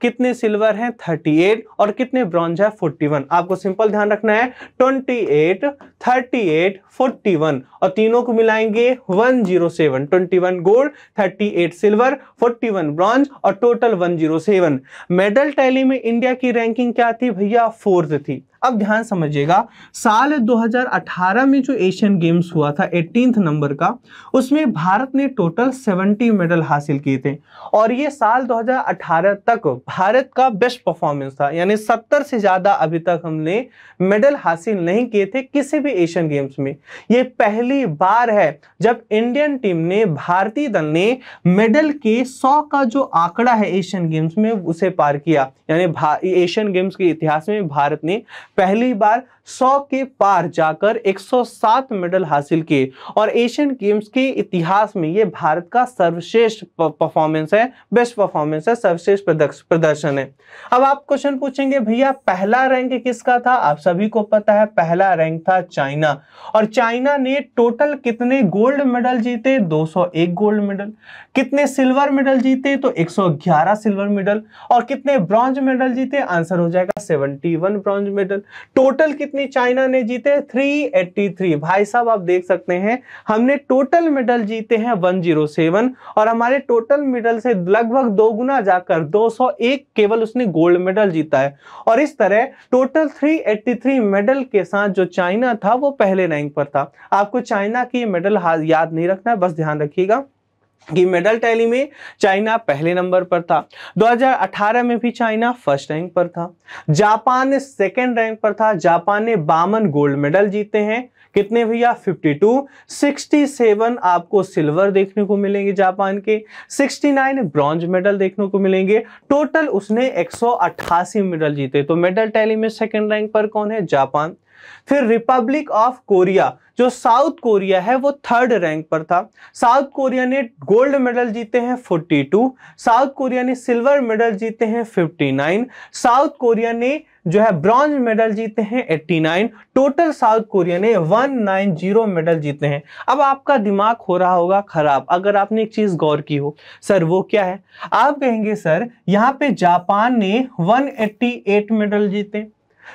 कितने सिल्वर है थर्टी और कितने ब्रॉन्ज है फोर्टी आपको सिंपल ध्यान रखना है 28 38 एट फोर्टी वन और तीनों को मिलाएंगे one zero seven twenty one gold thirty eight silver forty one bronze और total one zero seven medal tally में इंडिया की रैंकिंग क्या थी भैया फोर्थ थी अब ध्यान समझिएगा साल 2018 में जो एशियन गेम्स हुआ था एटीन नंबर का उसमें भारत ने टोटल 70 मेडल हासिल किए थे और ये साल 2018 तक भारत का बेस्ट परफॉर्मेंस था यानी 70 से ज़्यादा अभी तक हमने मेडल हासिल नहीं किए थे किसी भी एशियन गेम्स में ये पहली बार है जब इंडियन टीम ने भारतीय दल ने मेडल के सौ का जो आंकड़ा है एशियन गेम्स में उसे पार किया यानी एशियन गेम्स के इतिहास में भारत ने पहली बार 100 के पार जाकर 107 मेडल हासिल किए और एशियन गेम्स के इतिहास में ये भारत का सर्वश्रेष्ठ परफॉर्मेंस है बेस्ट परफॉर्मेंस है सर्वश्रेष्ठ प्रदर्शन है अब आप क्वेश्चन पूछेंगे भैया पहला रैंक किसका था आप सभी को पता है पहला रैंक था चाइना और चाइना ने टोटल कितने गोल्ड मेडल जीते 201 गोल्ड मेडल कितने सिल्वर मेडल जीते तो 111 सिल्वर मेडल और कितने ब्रॉन्ज मेडल जीते आंसर हो जाएगा 71 ब्रॉन्ज मेडल टोटल कितने कितनी चाइना ने जीते 383 भाई साहब आप देख सकते हैं हमने टोटल मेडल जीते हैं 107 और हमारे टोटल मेडल से लगभग दो गुना जाकर 201 केवल उसने गोल्ड मेडल जीता है और इस तरह टोटल 383 मेडल के साथ जो चाइना था वो पहले रैंक पर था आपको चाइना की मेडल याद नहीं रखना है बस ध्यान रखिएगा कि मेडल टैली में चाइना पहले नंबर पर था 2018 में भी चाइना फर्स्ट रैंक पर था जापान ने सेकेंड रैंक पर था जापान ने बावन गोल्ड मेडल जीते हैं कितने भैया 52, 67 आपको सिल्वर देखने को मिलेंगे जापान के 69 ब्रॉन्ज मेडल देखने को मिलेंगे टोटल उसने 188 मेडल जीते तो मेडल टैली में सेकेंड रैंक पर कौन है जापान फिर रिपब्लिक ऑफ कोरिया जो साउथ कोरिया है वो थर्ड रैंक पर था साउथ कोरिया ने गोल्ड मेडल जीते हैं 42 साउथ कोरिया ने सिल्वर मेडल जीते हैं 59 साउथ कोरिया ने जो है ब्रॉन्ज मेडल जीते हैं 89 टोटल साउथ कोरिया ने 190 मेडल जीते हैं अब आपका दिमाग हो रहा होगा खराब अगर आपने एक चीज गौर की हो सर वो क्या है आप कहेंगे सर यहाँ पे जापान ने 188 मेडल जीते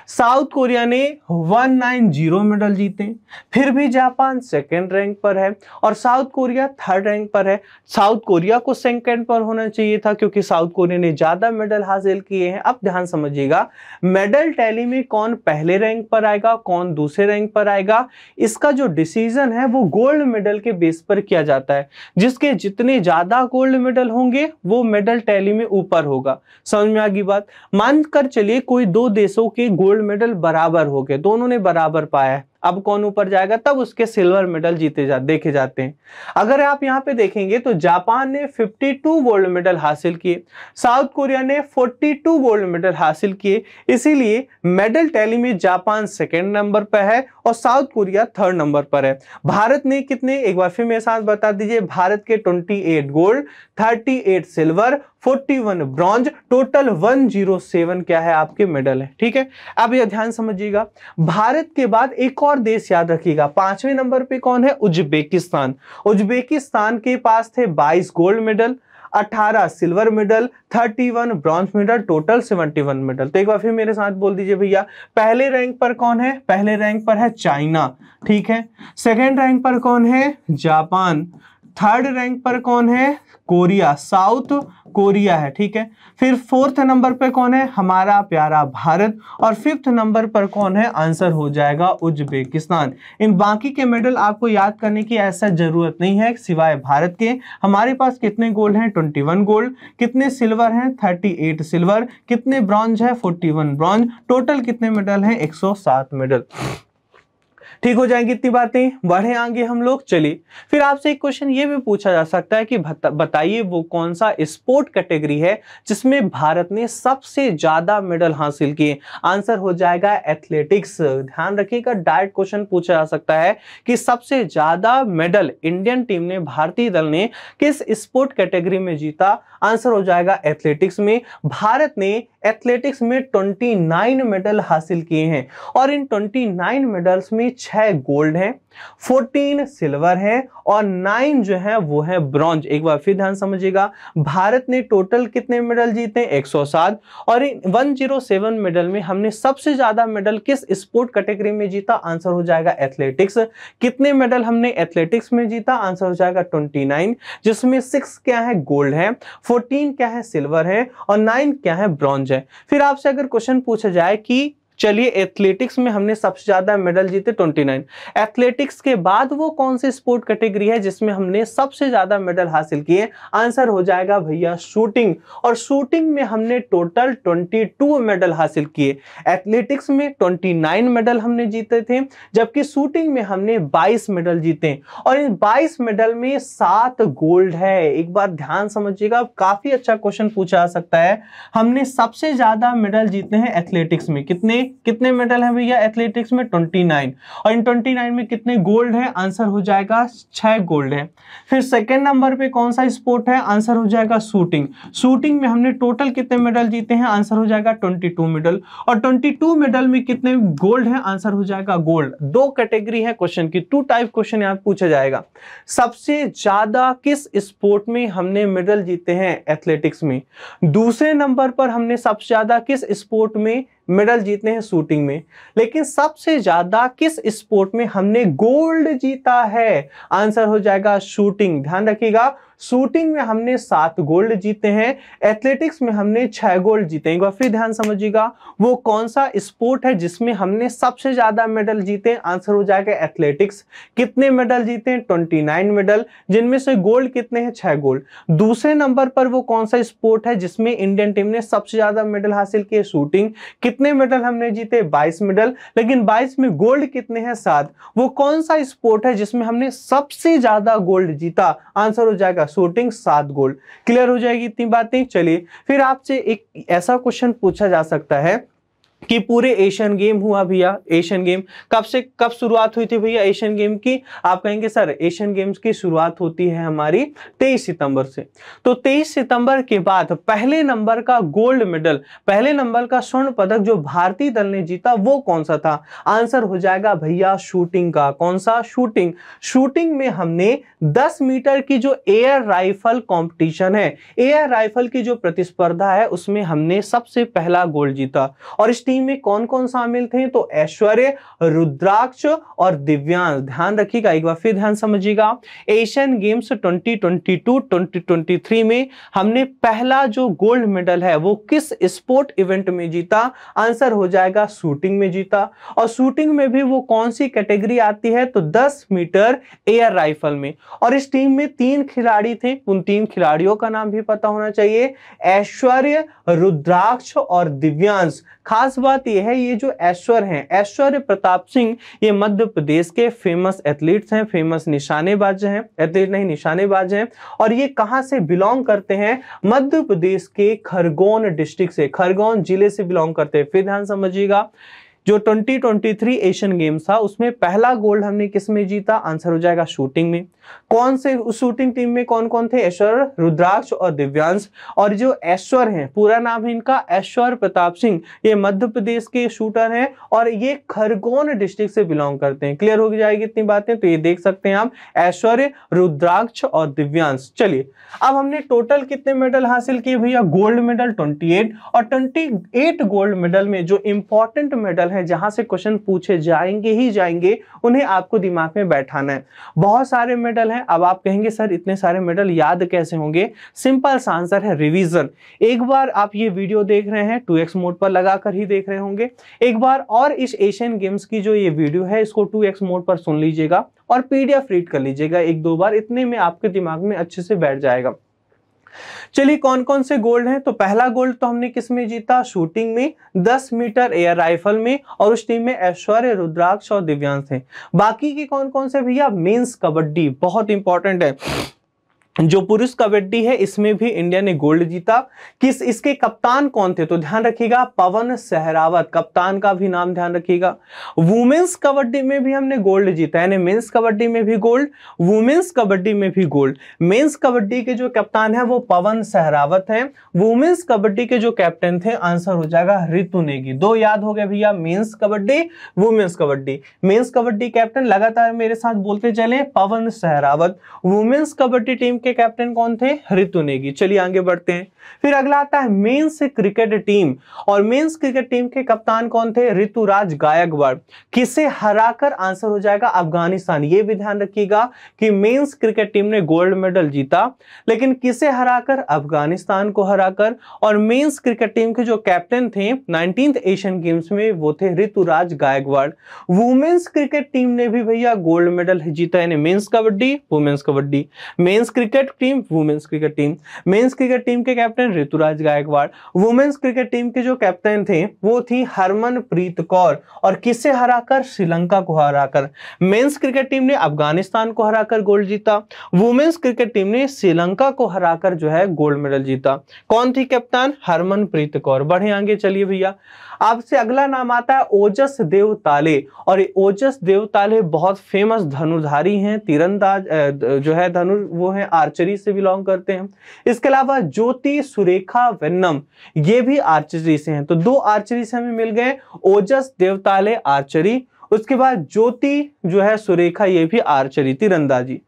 साउथ कोरिया ने 190 मेडल जीते फिर भी जापान सेकेंड रैंक पर है और साउथ कोरिया थर्ड रैंक पर है साउथ कोरिया को सेकेंड पर होना चाहिए था क्योंकि साउथ कोरिया ने ज़्यादा मेडल हासिल किए हैं अब ध्यान समझिएगा मेडल टैली में कौन पहले रैंक पर आएगा कौन दूसरे रैंक पर आएगा इसका जो डिसीजन है वो गोल्ड मेडल के बेस पर किया जाता है जिसके जितने ज़्यादा गोल्ड मेडल होंगे वो मेडल टैली में ऊपर होगा समझ में आगे बात मानकर चलिए कोई दो देशों के गोल्ड मेडल बराबर हो गए दोनों ने बराबर पाया है अब कौन ऊपर जाएगा तब उसके सिल्वर मेडल जीते जा देखे जाते हैं अगर आप यहाँ पे देखेंगे तो जापान ने 52 गोल्ड मेडल हासिल किए साउथ कोरिया ने 42 गोल्ड मेडल हासिल किए इसीलिए मेडल टैली में जापान सेकेंड नंबर पर है और साउथ कोरिया थर्ड नंबर पर है भारत ने कितने एक बार फिर मेरे साथ बता दीजिए भारत के twenty gold thirty silver 41 bronze total 107 क्या है आपके मेडल है ठीक है अब यह ध्यान समझिएगा भारत के बाद एक और और देश याद रखिएगा पांचवें नंबर पे कौन है उज्बेकिस्तान उज्बेकिस्तान के पास थे 22 gold medal 18 silver medal 31 one bronze medal total 71 medal तो एक बार फिर मेरे साथ बोल दीजिए भैया पहले रैंक पर कौन है पहले रैंक पर है चाइना ठीक है सेकेंड रैंक पर कौन है जापान थर्ड रैंक पर कौन है कोरिया साउथ कोरिया है ठीक है फिर फोर्थ नंबर पर कौन है हमारा प्यारा भारत और फिफ्थ नंबर पर कौन है आंसर हो जाएगा उज्बेकिस्तान इन बाकी के मेडल आपको याद करने की ऐसा जरूरत नहीं है सिवाय भारत के हमारे पास कितने गोल्ड हैं ट्वेंटी वन गोल्ड कितने सिल्वर हैं थर्टी एट सिल्वर कितने ब्रॉन्ज है फोर्टी वन ब्रॉन्ज टोटल कितने मेडल हैं सात मेडल ठीक हो जाएंगी इतनी बातें बढ़े आगे हम लोग चलिए फिर आपसे एक क्वेश्चन ये भी पूछा जा सकता है कि बताइए वो कौन सा स्पोर्ट कैटेगरी है जिसमें भारत ने सबसे ज्यादा मेडल हासिल किए आंसर हो जाएगा एथलेटिक्स ध्यान रखिएगा डायरेक्ट क्वेश्चन पूछा जा सकता है कि सबसे ज्यादा मेडल इंडियन टीम ने भारतीय दल ने किस स्पोर्ट कैटेगरी में जीता आंसर हो जाएगा एथलेटिक्स में भारत ने एथलेटिक्स में 29 मेडल हासिल किए हैं और इन 29 मेडल्स में छह गोल्ड हैं फोर्टीन सिल्वर है और नाइन जो है वो है ब्रॉन्ज एक बार फिर ध्यान समझिएगा भारत ने टोटल कितने मेडल जीते सात और जीरो सेवन मेडल में हमने सबसे ज्यादा मेडल किस स्पोर्ट कैटेगरी में जीता आंसर हो जाएगा एथलेटिक्स कितने मेडल हमने एथलेटिक्स में जीता आंसर हो जाएगा ट्वेंटी नाइन जिसमें सिक्स क्या है गोल्ड है फोर्टीन क्या है सिल्वर है और नाइन क्या है ब्रॉन्ज है फिर आपसे अगर क्वेश्चन पूछा जाए कि चलिए एथलेटिक्स में हमने सबसे ज़्यादा मेडल जीते 29 एथलेटिक्स के बाद वो कौन सी स्पोर्ट कैटेगरी है जिसमें हमने सबसे ज़्यादा मेडल हासिल किए आंसर हो जाएगा भैया शूटिंग और शूटिंग में हमने टोटल 22 मेडल हासिल किए एथलेटिक्स में 29 मेडल हमने जीते थे जबकि शूटिंग में हमने 22 मेडल जीते और इन 22 मेडल में सात गोल्ड है एक बार ध्यान समझिएगा काफ़ी अच्छा क्वेश्चन पूछा जा सकता है हमने सबसे ज़्यादा मेडल जीते हैं एथलेटिक्स में कितने कितने मेडल है भैया एथलेटिक्स में ट्वेंटी नाइन और इन ट्वेंटी नाइन में कितने गोल्ड है आंसर हो जाएगा छह गोल्ड है फिर सेकेंड नंबर पे कौन सा स्पोर्ट है आंसर हो जाएगा शूटिंग शूटिंग में हमने टोटल कितने मेडल जीते हैं आंसर हो जाएगा 22 मेडल और 22 मेडल में कितने गोल्ड है आंसर हो जाएगा गोल्ड दो कैटेगरी है क्वेश्चन की टू टाइप क्वेश्चन यहाँ पूछा जाएगा सबसे ज्यादा किस स्पोर्ट में हमने मेडल जीते हैं एथलेटिक्स में दूसरे नंबर पर हमने सबसे ज्यादा किस स्पोर्ट में मेडल जीते हैं शूटिंग में लेकिन सबसे ज़्यादा किस स्पोर्ट में हमने गोल्ड जीता है आंसर हो जाएगा शूटिंग ध्यान रखिएगा शूटिंग में हमने सात गोल्ड जीते हैं एथलेटिक्स में हमने छह गोल्ड जीते हैं एक बार फिर ध्यान समझिएगा वो कौन सा स्पोर्ट है जिसमें हमने सबसे ज्यादा मेडल जीते आंसर हो जाएगा एथलेटिक्स कितने मेडल जीते हैं ट्वेंटी मेडल जिनमें से गोल्ड कितने हैं छह गोल्ड दूसरे नंबर पर वो कौन सा स्पोर्ट है जिसमें इंडियन टीम ने सबसे ज्यादा मेडल हासिल किए शूटिंग कितने मेडल हमने जीते बाईस मेडल लेकिन बाईस में गोल्ड कितने हैं सात वो कौन सा स्पोर्ट है जिसमें हमने सबसे ज्यादा गोल्ड जीता आंसर हो जाएगा शूटिंग सात गोल्ड क्लियर हो जाएगी इतनी बातें चलिए फिर आपसे एक ऐसा क्वेश्चन पूछा जा सकता है कि पूरे एशियन गेम हुआ भैया एशियन गेम कब से कब शुरुआत हुई थी भैया एशियन गेम की आप कहेंगे सर एशियन गेम्स की शुरुआत होती है हमारी 23 सितंबर से तो 23 सितंबर के बाद पहले नंबर का गोल्ड मेडल पहले नंबर का स्वर्ण पदक जो भारतीय दल ने जीता वो कौन सा था आंसर हो जाएगा भैया शूटिंग का कौन सा शूटिंग शूटिंग में हमने दस मीटर की जो एयर राइफल कॉम्पिटिशन है एयर राइफल की जो प्रतिस्पर्धा है उसमें हमने सबसे पहला गोल्ड जीता और इस टीम में कौन कौन शामिल थे तो ऐश्वर्य रुद्राक्ष और दिव्यांश ध्यान रखिएगा एक बार फिर ध्यान समझिएगा एशियन गेम्स 2022 2023 में हमने पहला जो गोल्ड मेडल है वो किस स्पोर्ट इवेंट में जीता आंसर हो जाएगा शूटिंग में जीता और शूटिंग में भी वो कौन सी कैटेगरी आती है तो दस मीटर एयर राइफल में और इस टीम में तीन खिलाड़ी थे उन तीन खिलाड़ियों का नाम भी पता होना चाहिए ऐश्वर्य रुद्राक्ष और दिव्यांश खास बात यह है ये जो ऐश्वर्य हैं ऐश्वर्य प्रताप सिंह ये मध्य प्रदेश के फेमस एथलीट्स हैं फेमस निशानेबाज हैं एथलीट नहीं निशानेबाज हैं और ये कहाँ से बिलोंग करते हैं मध्य प्रदेश के खरगोन डिस्ट्रिक्ट से खरगोन जिले से बिलोंग करते हैं फिर ध्यान समझिएगा जो 2023 एशियन गेम्स था उसमें पहला गोल्ड हमने किस में जीता आंसर हो जाएगा शूटिंग में कौन से शूटिंग टीम में कौन कौन थे ऐश्वर रुद्राक्ष और दिव्यांश और जो ऐश्वर हैं पूरा नाम है इनका ऐश्वर प्रताप सिंह ये मध्य प्रदेश के शूटर हैं और ये खरगोन डिस्ट्रिक्ट से बिलोंग करते हैं क्लियर हो जाएगी इतनी बातें तो ये देख सकते हैं आप ऐश्वर्य रुद्राक्ष और दिव्यांश चलिए अब हमने टोटल कितने मेडल हासिल किए भैया गोल्ड मेडल एट और एट गोल्ड मेडल में जो इंपॉर्टेंट मेडल है जहां से क्वेश्चन पूछे जाएंगे ही जाएंगे उन्हें आपको दिमाग में बैठाना है बहुत सारे मेडल मेडल है अब आप कहेंगे सर इतने सारे मेडल याद कैसे होंगे सिंपल सा आंसर है रिवीजन एक बार आप ये वीडियो देख रहे हैं टू एक्स मोड पर लगाकर ही देख रहे होंगे एक बार और इस एशियन गेम्स की जो ये वीडियो है इसको टू एक्स मोड पर सुन लीजिएगा और पीडीएफ रीड कर लीजिएगा एक दो बार इतने में आपके दिमाग में अच्छे से बैठ जाएगा चलिए कौन कौन से गोल्ड हैं तो पहला गोल्ड तो हमने किस में जीता शूटिंग में 10 मीटर एयर राइफल में और उस टीम में ऐश्वर्य रुद्राक्ष और दिव्यांश है बाकी के कौन कौन से भैया मेंस कबड्डी बहुत इंपॉर्टेंट है जो पुरुष कबड्डी है इसमें भी इंडिया ने गोल्ड जीता किस इसके कप्तान कौन थे तो ध्यान रखिएगा पवन सहरावत कप्तान का भी नाम ध्यान रखिएगा वुमेन्स कबड्डी में भी हमने गोल्ड जीता यानी मेन्स कबड्डी में भी गोल्ड वुमेन्स कबड्डी में भी गोल्ड मेन्स कबड्डी के जो कप्तान है वो पवन सहरावत है वुमेन्स कबड्डी के जो कैप्टन थे आंसर हो जाएगा रितु नेगी दो याद हो गए भैया men's kabaddi women's kabaddi men's kabaddi captain लगातार मेरे साथ बोलते चले पवन सहरावत वुमेन्स कबड्डी टीम के के कैप्टन कौन थे ऋतु नेगी चलिए आगे बढ़ते हैं फिर अगला आता है मेंस क्रिकेट टीम और मेंस क्रिकेट टीम के कप्तान कौन थे ऋतुराज गायकवाड़ किसे हराकर आंसर हो जाएगा अफगानिस्तान ये भी ध्यान रखिएगा कि मेंस क्रिकेट टीम ने गोल्ड मेडल जीता लेकिन किसे हराकर अफगानिस्तान को हराकर और मेंस क्रिकेट टीम के जो कैप्टन थे नाइनटीन एशियन गेम्स में वो थे Ruturaj Gaikwad women's cricket team ने भी भैया गोल्ड मेडल जीता यानी men's kabaddi women's kabaddi men's cricket cricket team women's cricket team men's cricket team के captain Ruturaj Gaikwad women's cricket team के जो कैप्टन थे वो थी हरमनप्रीत कौर और किसे हराकर श्रीलंका को हराकर मेन्स क्रिकेट टीम ने अफगानिस्तान को हराकर गोल्ड जीता वुमेन्स क्रिकेट टीम ने श्रीलंका को हराकर जो है गोल्ड मेडल जीता कौन थी कैप्टन हरमनप्रीत कौर बढ़े आगे चलिए भैया आपसे अगला नाम आता है ओजस देवताले और ये ओजस देवताले बहुत फेमस धनुधारी हैं तीरंदाज जो है धनु वो है आर्चरी से बिलोंग करते हैं इसके अलावा ज्योति सुरेखा वेन्नम ये भी आर्चरी से हैं तो दो आर्चरी से हमें मिल गए ओजस देवताले आर्चरी उसके बाद ज्योति जो है सुरेखा ये भी आर्चरी तीरंदाजी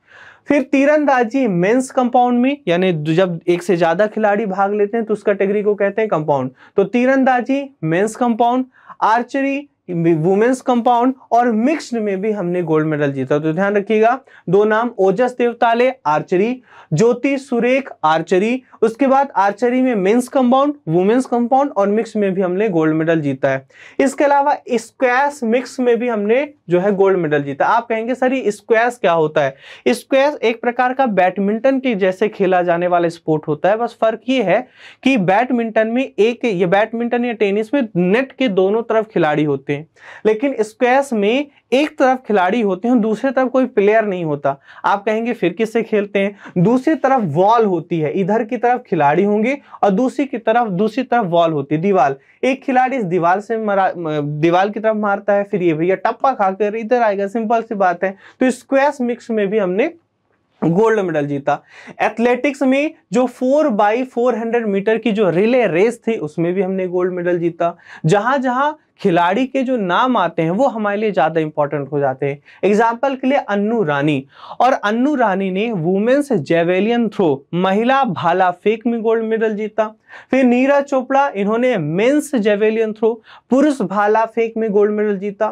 फिर तीरंदाजी मेंस कंपाउंड में यानी जब एक से ज्यादा खिलाड़ी भाग लेते हैं तो उस कैटेगरी को कहते हैं कंपाउंड तो तीरंदाजी men's compound archery women's compound और मिक्स्ड में भी हमने गोल्ड मेडल जीता तो ध्यान रखिएगा दो नाम ओजस देवताले आर्चरी ज्योति सुरेख आर्चरी उसके बाद आर्चरी में मेंस कंपाउंड वुमेन्स कंपाउंड और मिक्स में भी हमने गोल्ड मेडल जीता है इसके अलावा स्क्वैश मिक्स में भी हमने जो है गोल्ड मेडल जीता आप कहेंगे सर ये स्क्वैश क्या होता है स्क्वैश एक प्रकार का बैडमिंटन के जैसे खेला जाने वाला स्पोर्ट होता है बस फर्क ये है कि बैडमिंटन में एक बैडमिंटन या टेनिस में नेट के दोनों तरफ खिलाड़ी होते हैं होते हैं लेकिन स्क्वैश में एक तरफ खिलाड़ी होते हैं दूसरी तरफ कोई प्लेयर नहीं होता आप कहेंगे फिर किससे खेलते हैं दूसरी तरफ वॉल होती है इधर की तरफ खिलाड़ी होंगे और दूसरी की तरफ दूसरी तरफ वॉल होती है दीवाल एक खिलाड़ी इस दीवाल से मरा दीवाल की तरफ मारता है फिर ये भैया टप्पा खाकर इधर आएगा सिंपल सी बात है तो स्क्वैश मिक्स में भी हमने गोल्ड मेडल जीता एथलेटिक्स में जो four by four hundred metre की जो रिले रेस थी उसमें भी हमने गोल्ड मेडल जीता जहां जहां खिलाड़ी के जो नाम आते हैं वो हमारे लिए ज़्यादा इंपॉर्टेंट हो जाते हैं एग्जाम्पल के लिए अन्नू रानी और अन्नू रानी ने वुमेन्स जेवेलियन थ्रो महिला भाला फेक में गोल्ड मेडल जीता फिर नीरा चोपड़ा इन्होंने मेंस जेवेलियन थ्रो पुरुष भाला फेक में गोल्ड मेडल जीता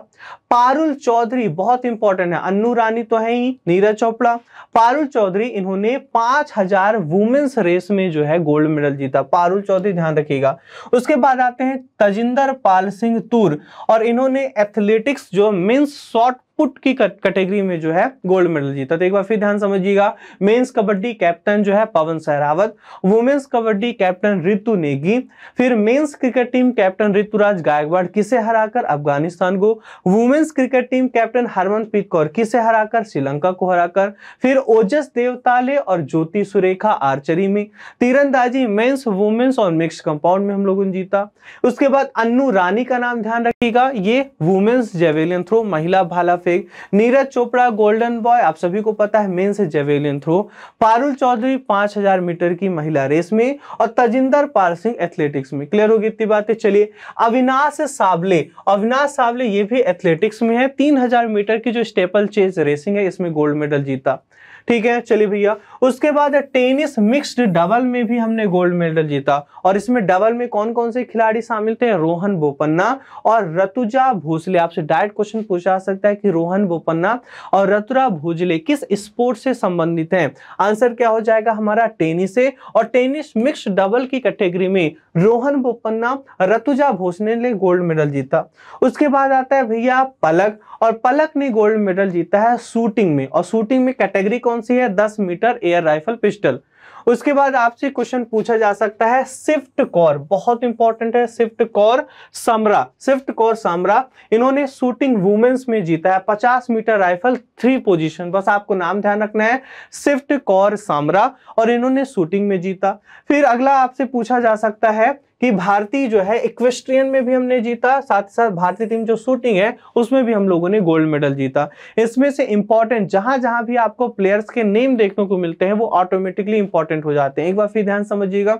पारुल चौधरी बहुत इंपॉर्टेंट है अन्नू रानी तो है ही नीरज चोपड़ा पारुल चौधरी इन्होंने 5000 वुमेन्स रेस में जो है गोल्ड मेडल जीता पारुल चौधरी ध्यान रखिएगा उसके बाद आते हैं तजिंदर पाल सिंह तु मशहूर और इन्होंने एथलेटिक्स जो मीन्स शॉर्ट पुट की कैटेगरी में जो है गोल्ड मेडल जीता तो एक बार फिर ध्यान समझिएगा मेंस कबड्डी कैप्टन जो है पवन सहरावत वुमेन्स कबड्डी कैप्टन रितु नेगी फिर men's cricket team captain Ruturaj Gaikwad किसे हराकर अफगानिस्तान को women's cricket team captain Harmanpreet Kaur किसे हराकर श्रीलंका को हराकर फिर ओजस देवताले और ज्योति सुरेखा आर्चरी में तीरंदाजी मेन्स वुमेन्स और मिक्स कंपाउंड में हम लोगों ने जीता उसके बाद अन्नू रानी का नाम ध्यान रखिएगा ये वुमेन्स जेवेलियन थ्रो महिला भाला ट्रैफिक नीरज चोपड़ा गोल्डन बॉय आप सभी को पता है मेन से javelin throw Parul Chaudhary 5000 metre की महिला रेस में और तजिंदर पाल सिंह एथलेटिक्स में क्लियर होगी इतनी बातें चलिए अविनाश सावले अविनाश सावले ये भी एथलेटिक्स में है तीन मीटर की जो स्टेपल चेज रेसिंग है इसमें गोल्ड मेडल जीता ठीक है चलिए भैया उसके बाद टेनिस मिक्स्ड डबल में भी हमने गोल्ड मेडल जीता और इसमें डबल में कौन कौन से खिलाड़ी शामिल थे रोहन बोपन्ना और रतुजा भोसले आपसे डायरेक्ट क्वेश्चन पूछा सकता है कि रोहन बोपन्ना और रतुरा भोजले किस स्पोर्ट से संबंधित हैं आंसर क्या हो जाएगा हमारा टेनिस है और टेनिस मिक्स डबल की कैटेगरी में रोहन बोपन्ना रतुजा भोसले ने गोल्ड मेडल जीता उसके बाद आता है भैया पलक और पलक ने गोल्ड मेडल जीता है शूटिंग में और शूटिंग में कैटेगरी कौन सी है दस मीटर एयर राइफल पिस्टल उसके बाद आपसे क्वेश्चन पूछा जा सकता है सिफ्ट कॉर बहुत इंपॉर्टेंट है सिफ्ट कॉर समरा सिफ्ट कॉर समरा इन्होंने शूटिंग वुमेन्स में जीता है 50 मीटर राइफल थ्री पोजीशन बस आपको नाम ध्यान रखना है सिफ्ट कॉर समरा और इन्होंने शूटिंग में जीता फिर अगला आपसे पूछा जा सकता है कि भारतीय जो है इक्वेस्ट्रियन में भी हमने जीता साथ ही साथ भारतीय टीम जो शूटिंग है उसमें भी हम लोगों ने गोल्ड मेडल जीता इसमें से इंपॉर्टेंट जहां जहां भी आपको प्लेयर्स के नेम देखने को मिलते हैं वो ऑटोमेटिकली इंपॉर्टेंट हो जाते हैं एक बार फिर ध्यान समझिएगा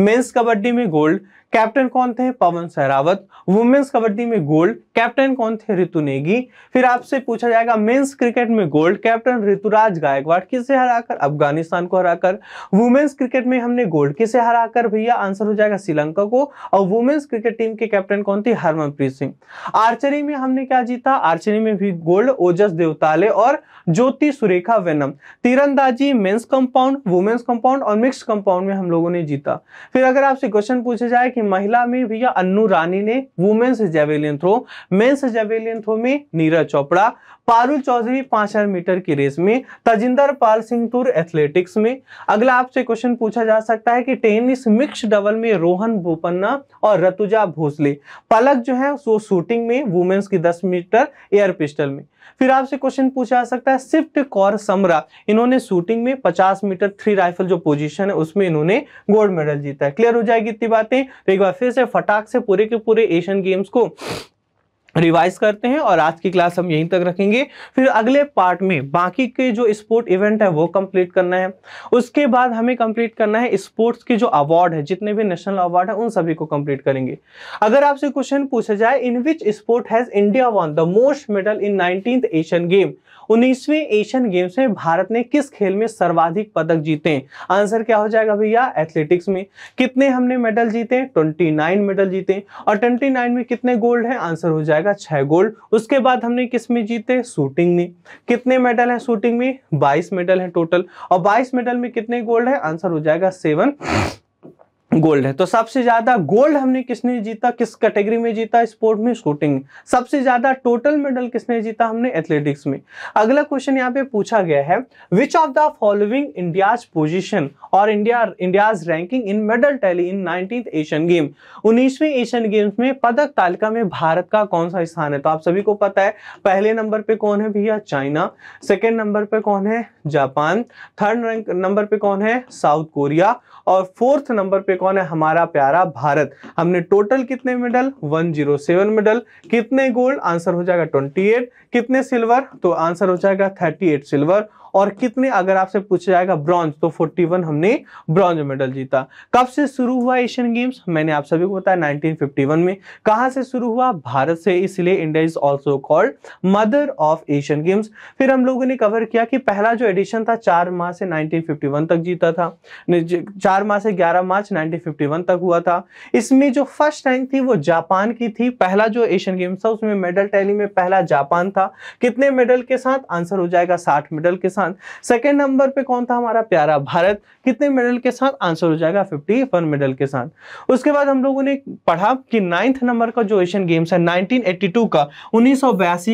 मेंस कबड्डी में गोल्ड कैप्टन कौन थे पवन सहरावत वुमेन्स कबड्डी में गोल्ड कैप्टन कौन थे ऋतु नेगी फिर आपसे पूछा जाएगा मेंस क्रिकेट में गोल्ड कैप्टन ऋतुराज गायकवाड़ किसे हराकर अफगानिस्तान को हराकर वुमेन्स क्रिकेट में हमने गोल्ड किसे हराकर भैया आंसर हो जाएगा श्रीलंका को और वुमेन्स क्रिकेट टीम के कैप्टन कौन थे हरमनप्रीत सिंह आर्चरी में हमने क्या जीता आर्चरी में भी गोल्ड ओजस देवताले और ज्योति सुरेखा वेनम तीरंदाजी मेन्स कंपाउंड वुमेन्स कंपाउंड और मिक्स कंपाउंड में हम लोगों ने जीता फिर अगर आपसे क्वेश्चन पूछा जाए कि महिला में भैया अन्नू रानी ने women's javelin throw men's javelin throw में नीरज चोपड़ा पारुल चौधरी पांच हजार मीटर की रेस में तजिंदर पाल सिंह तुर एथलेटिक्स में अगला आपसे क्वेश्चन पूछा जा सकता है कि टेनिस मिक्स डबल में रोहन बोपन्ना और रतुजा भोसले पलक जो है वो शूटिंग में वुमेन्स की दस मीटर एयर पिस्टल में फिर आपसे क्वेश्चन पूछा जा सकता है सिफ्ट कौर समरा इन्होंने शूटिंग में 50 मीटर थ्री राइफल जो पोजीशन है उसमें इन्होंने गोल्ड मेडल जीता है क्लियर हो जाएगी इतनी बातें तो एक बार फिर से फटाक से पूरे के पूरे एशियन गेम्स को रिवाइज करते हैं और आज की क्लास हम यहीं तक रखेंगे फिर अगले पार्ट में बाकी के जो स्पोर्ट इवेंट है वो कंप्लीट करना है उसके बाद हमें कंप्लीट करना है स्पोर्ट्स के जो अवार्ड है जितने भी नेशनल अवार्ड है उन सभी को कंप्लीट करेंगे अगर आपसे क्वेश्चन पूछा जाए in which sport has India won the most medal in nineteen Asian game उन्नीसवें एशियन गेम्स में भारत ने किस खेल में सर्वाधिक पदक जीते आंसर क्या हो जाएगा भैया एथलेटिक्स में कितने हमने मेडल जीते ट्वेंटी मेडल जीते और ट्वेंटी में कितने गोल्ड है आंसर हो जाएगा जाएगा छह गोल्ड उसके बाद हमने किस में जीते शूटिंग में कितने मेडल हैं शूटिंग में बाईस मेडल हैं टोटल और बाईस मेडल में कितने गोल्ड है आंसर हो जाएगा सेवन गोल्ड है तो सबसे ज्यादा गोल्ड हमने किसने जीता किस कैटेगरी में जीता स्पोर्ट में शूटिंग सबसे ज्यादा टोटल मेडल किसने जीता हमने एथलेटिक्स में अगला क्वेश्चन यहाँ पे पूछा गया है which of the following India's position और India India's ranking in medal tally in nineteen Asian game उन्नीसवें एशियन गेम्स में पदक तालिका में भारत का कौन सा स्थान है तो आप सभी को पता है पहले नंबर पे कौन है भैया चाइना सेकेंड नंबर पे कौन है जापान थर्ड नंबर पे कौन है साउथ कोरिया और फोर्थ नंबर पे कौन है हमारा प्यारा भारत हमने टोटल कितने मेडल 107 मेडल कितने गोल्ड आंसर हो जाएगा 28 कितने सिल्वर तो आंसर हो जाएगा 38 सिल्वर और कितने अगर आपसे पूछा जाएगा ब्रॉन्ज तो 41 हमने ब्रॉन्ज मेडल जीता कब से शुरू हुआ एशियन गेम्स मैंने आप सभी को बताया 1951 में कहाँ से शुरू हुआ भारत से इसलिए India is also called mother of Asian games फिर हम लोगों ने कवर किया कि पहला जो एडिशन था चार माह से 1951 तक जीता था चार माह से ग्यारह मार्च वन तक हुआ था इसमें जो फर्स्ट रैंक थी वो जापान की थी पहला जो एशियन गेम्स था उसमें मेडल टैली में पहला जापान था कितने मेडल के साथ आंसर हो जाएगा साठ मेडल के साथ खान सेकेंड नंबर पे कौन था हमारा प्यारा भारत कितने मेडल के साथ आंसर हो जाएगा फिफ्टी वन मेडल के साथ उसके बाद हम लोगों ने पढ़ा कि नाइन्थ नंबर का जो एशियन गेम्स है टू का उन्नीस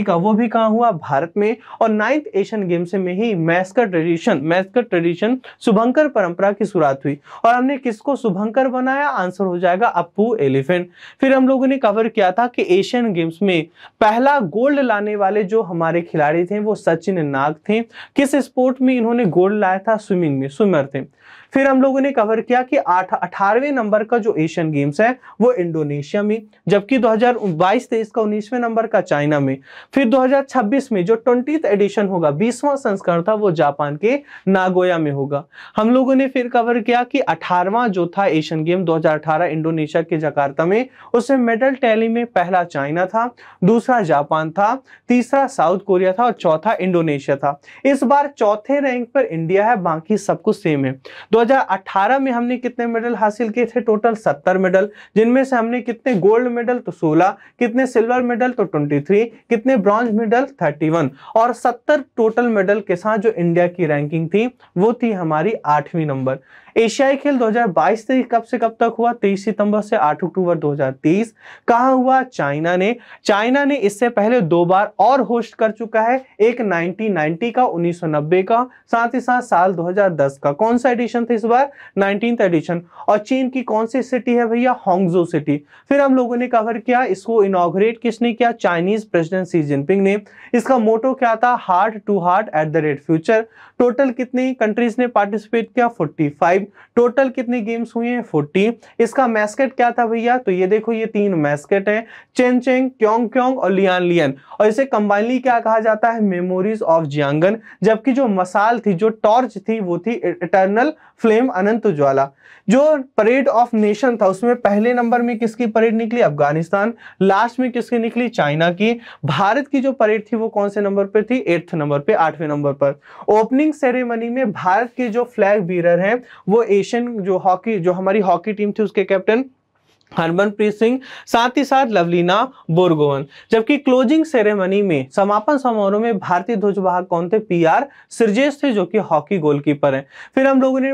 का वो भी कहाँ हुआ भारत में और नाइन्थ एशियन गेम्स में ही मैस्कर ट्रेडिशन मैस्कर ट्रेडिशन शुभंकर परंपरा की शुरुआत हुई और हमने किसको शुभंकर बनाया आंसर हो जाएगा अपू एलिफेंट फिर हम लोगों ने कवर किया था कि एशियन गेम्स में पहला गोल्ड लाने वाले जो हमारे खिलाड़ी थे वो सचिन नाग थे किस स्पोर्ट में इन्होंने गोल्ड लाया था स्विमिंग में स्विमर थे फिर हम लोगों ने कवर किया कि अठारहवें नंबर का जो एशियन गेम्स है वो इंडोनेशिया में जबकि 2022 हजार का उन्नीसवें नंबर का चाइना में फिर 2026 में जो ट्वेंटी एडिशन होगा बीसवां संस्करण था वो जापान के नागोया में होगा हम लोगों ने फिर कवर किया कि अठारवा जो था एशियन गेम दो इंडोनेशिया के जकार्ता में उसमें मेडल टैली में पहला चाइना था दूसरा जापान था तीसरा साउथ कोरिया था और चौथा इंडोनेशिया था इस बार चौथे रैंक पर इंडिया है बाकी सब कुछ सेम है 2018 में हमने कितने मेडल हासिल किए थे टोटल 70 मेडल जिनमें से हमने कितने गोल्ड मेडल तो 16 कितने सिल्वर मेडल तो 23 कितने ब्रॉन्ज मेडल 31 और 70 टोटल मेडल के साथ जो इंडिया की रैंकिंग थी वो थी हमारी आठवीं नंबर एशियाई खेल 2022 से कब से कब तक हुआ 23 सितंबर से 8 अक्टूबर 2023 कहा हुआ चाइना ने चाइना ने इससे पहले दो बार और होस्ट कर चुका है एक 1990 का 1990 का साथ ही साथ साल 2010 का कौन सा एडिशन था इस बार नाइनटीन एडिशन और चीन की कौन सी सिटी है भैया होंगजो सिटी फिर हम लोगों ने कवर किया इसको इनोग्रेट किसने किया चाइनीज प्रेसिडेंट सी जिनपिंग ने इसका मोटो क्या था heart to heart at the rate future total कितनी कंट्रीज ने पार्टिसिपेट किया फोर्टी फाइव टोटल कितनी गेम्स हुई हैं फोर्टी इसका मैस्केट क्या था भैया तो ये देखो ये तीन मैस्केट हैं चेन चेंग क्योंग क्योंग और लियान लियन और इसे कंबाइनली क्या कहा जाता है मेमोरीज ऑफ जियांगन जबकि जो मसाल थी जो टॉर्च थी वो थी इटर्नल फ्लेम अनंत ज्वाला जो परेड ऑफ नेशन था उसमें पहले नंबर में किसकी परेड निकली अफगानिस्तान लास्ट में किसकी निकली चाइना की भारत की जो परेड थी वो कौन से नंबर पर थी एट्थ नंबर पे आठवें नंबर पर ओपनिंग सेरेमनी में भारत के जो फ्लैग बीरर हैं वो एशियन जो हॉकी जो हमारी हॉकी टीम थी उसके कैप्टन हरमनप्रीत सिंह साथ ही साथ लवलीना बोरगोवन जबकि क्लोजिंग सेरेमनी में समापन समारोह में भारतीय ध्वजवाहक कौन थे पीआर सिरजेश थे जो कि हॉकी गोलकीपर हैं फिर हम लोगों ने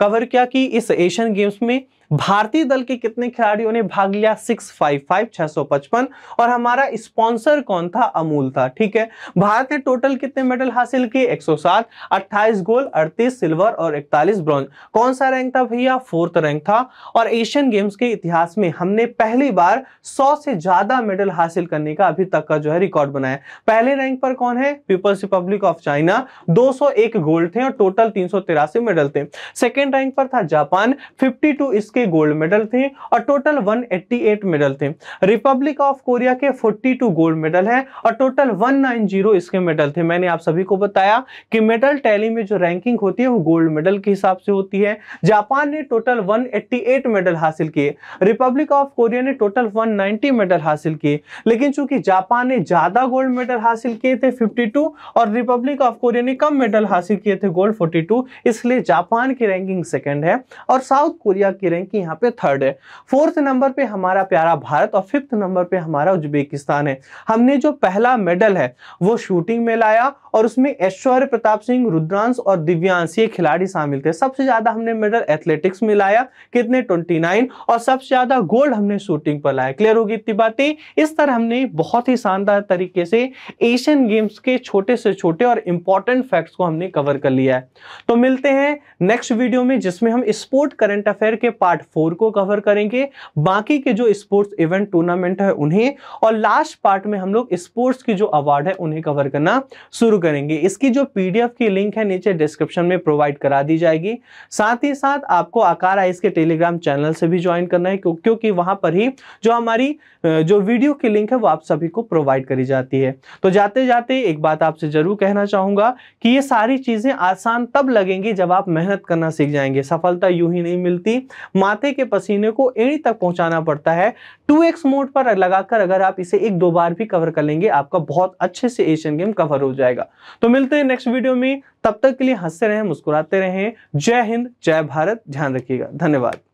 कवर किया कि इस एशियन गेम्स में भारतीय दल के कितने खिलाड़ियों ने भाग लिया सिक्स फाइव फाइव छह सौ पचपन और हमारा स्पॉन्सर कौन था अमूल था ठीक है भारत ने टोटल कितने मेडल हासिल किए एक सौ सात अट्ठाईस गोल अड़तीस सिल्वर और इकतालीस ब्रॉन्ज कौन सा रैंक था भैया फोर्थ रैंक था और एशियन गेम्स के इतिहास में हमने पहली बार सौ से ज्यादा मेडल हासिल करने का अभी तक का जो है रिकॉर्ड बनाया पहले रैंक पर कौन है पीपल्स रिपब्लिक ऑफ चाइना एक गोल्ड थे और टोटल तीन मेडल थे सेकेंड रैंक पर था जापान टू इसके 43 गोल्ड मेडल थे और टोटल 188 मेडल थे रिपब्लिक ऑफ कोरिया के 42 गोल्ड मेडल हैं और टोटल 190 इसके मेडल थे मैंने आप सभी को बताया कि मेडल टैली में जो रैंकिंग होती है वो गोल्ड मेडल के हिसाब से होती है जापान ने टोटल 188 मेडल हासिल किए रिपब्लिक ऑफ कोरिया ने टोटल 190 मेडल हासिल किए लेकिन चूंकि जापान ने ज्यादा गोल्ड मेडल हासिल किए थे फिफ्टी और रिपब्लिक ऑफ कोरिया ने कम मेडल हासिल किए थे गोल्ड फोर्टी इसलिए जापान की रैंकिंग सेकेंड है और साउथ कोरिया की रैंक यहाँ पे थर्ड है फोर्थ नंबर पे हमारा प्यारा भारत और फिफ्थ नंबर पे हमारा उज्बेकिस्तान है हमने जो पहला मेडल है वो शूटिंग में लाया और उसमें ऐश्वर्य प्रताप सिंह रुद्रांश और दिव्यांश ये खिलाड़ी शामिल थे सबसे ज्यादा हमने मेडल एथलेटिक्स में लाया कितने ट्वेंटी और सबसे ज्यादा गोल्ड हमने शूटिंग पर लाया क्लियर होगी इतनी बातें इस तरह हमने बहुत ही शानदार तरीके से एशियन गेम्स के छोटे से छोटे और इंपॉर्टेंट फैक्ट्स को हमने कवर कर लिया है तो मिलते हैं नेक्स्ट वीडियो में जिसमें हम स्पोर्ट करंट अफेयर के पार्ट पार्ट फोर को कवर करेंगे बाकी के जो स्पोर्ट्स इवेंट टूर्नामेंट है उन्हें और लास्ट पार्ट में हम लोग स्पोर्ट्स की जो अवार्ड है उन्हें कवर करना शुरू करेंगे इसकी जो पीडीएफ की लिंक है नीचे डिस्क्रिप्शन में प्रोवाइड करा दी जाएगी साथ ही साथ आपको आकार आइस के टेलीग्राम चैनल से भी ज्वाइन करना है क्योंकि वहां पर ही जो हमारी जो वीडियो की लिंक है वो आप सभी को प्रोवाइड करी जाती है तो जाते जाते एक बात आपसे जरूर कहना चाहूंगा कि ये सारी चीजें आसान तब लगेंगी जब आप मेहनत करना सीख जाएंगे सफलता यूं ही नहीं मिलती माथे के पसीने को एड़ी तक पहुंचाना पड़ता है टू एक्स मोड पर लगाकर अगर आप इसे एक दो बार भी कवर कर लेंगे आपका बहुत अच्छे से एशियन गेम कवर हो जाएगा तो मिलते हैं नेक्स्ट वीडियो में तब तक के लिए हंसते रहें मुस्कुराते रहें जय हिंद जय भारत ध्यान रखिएगा धन्यवाद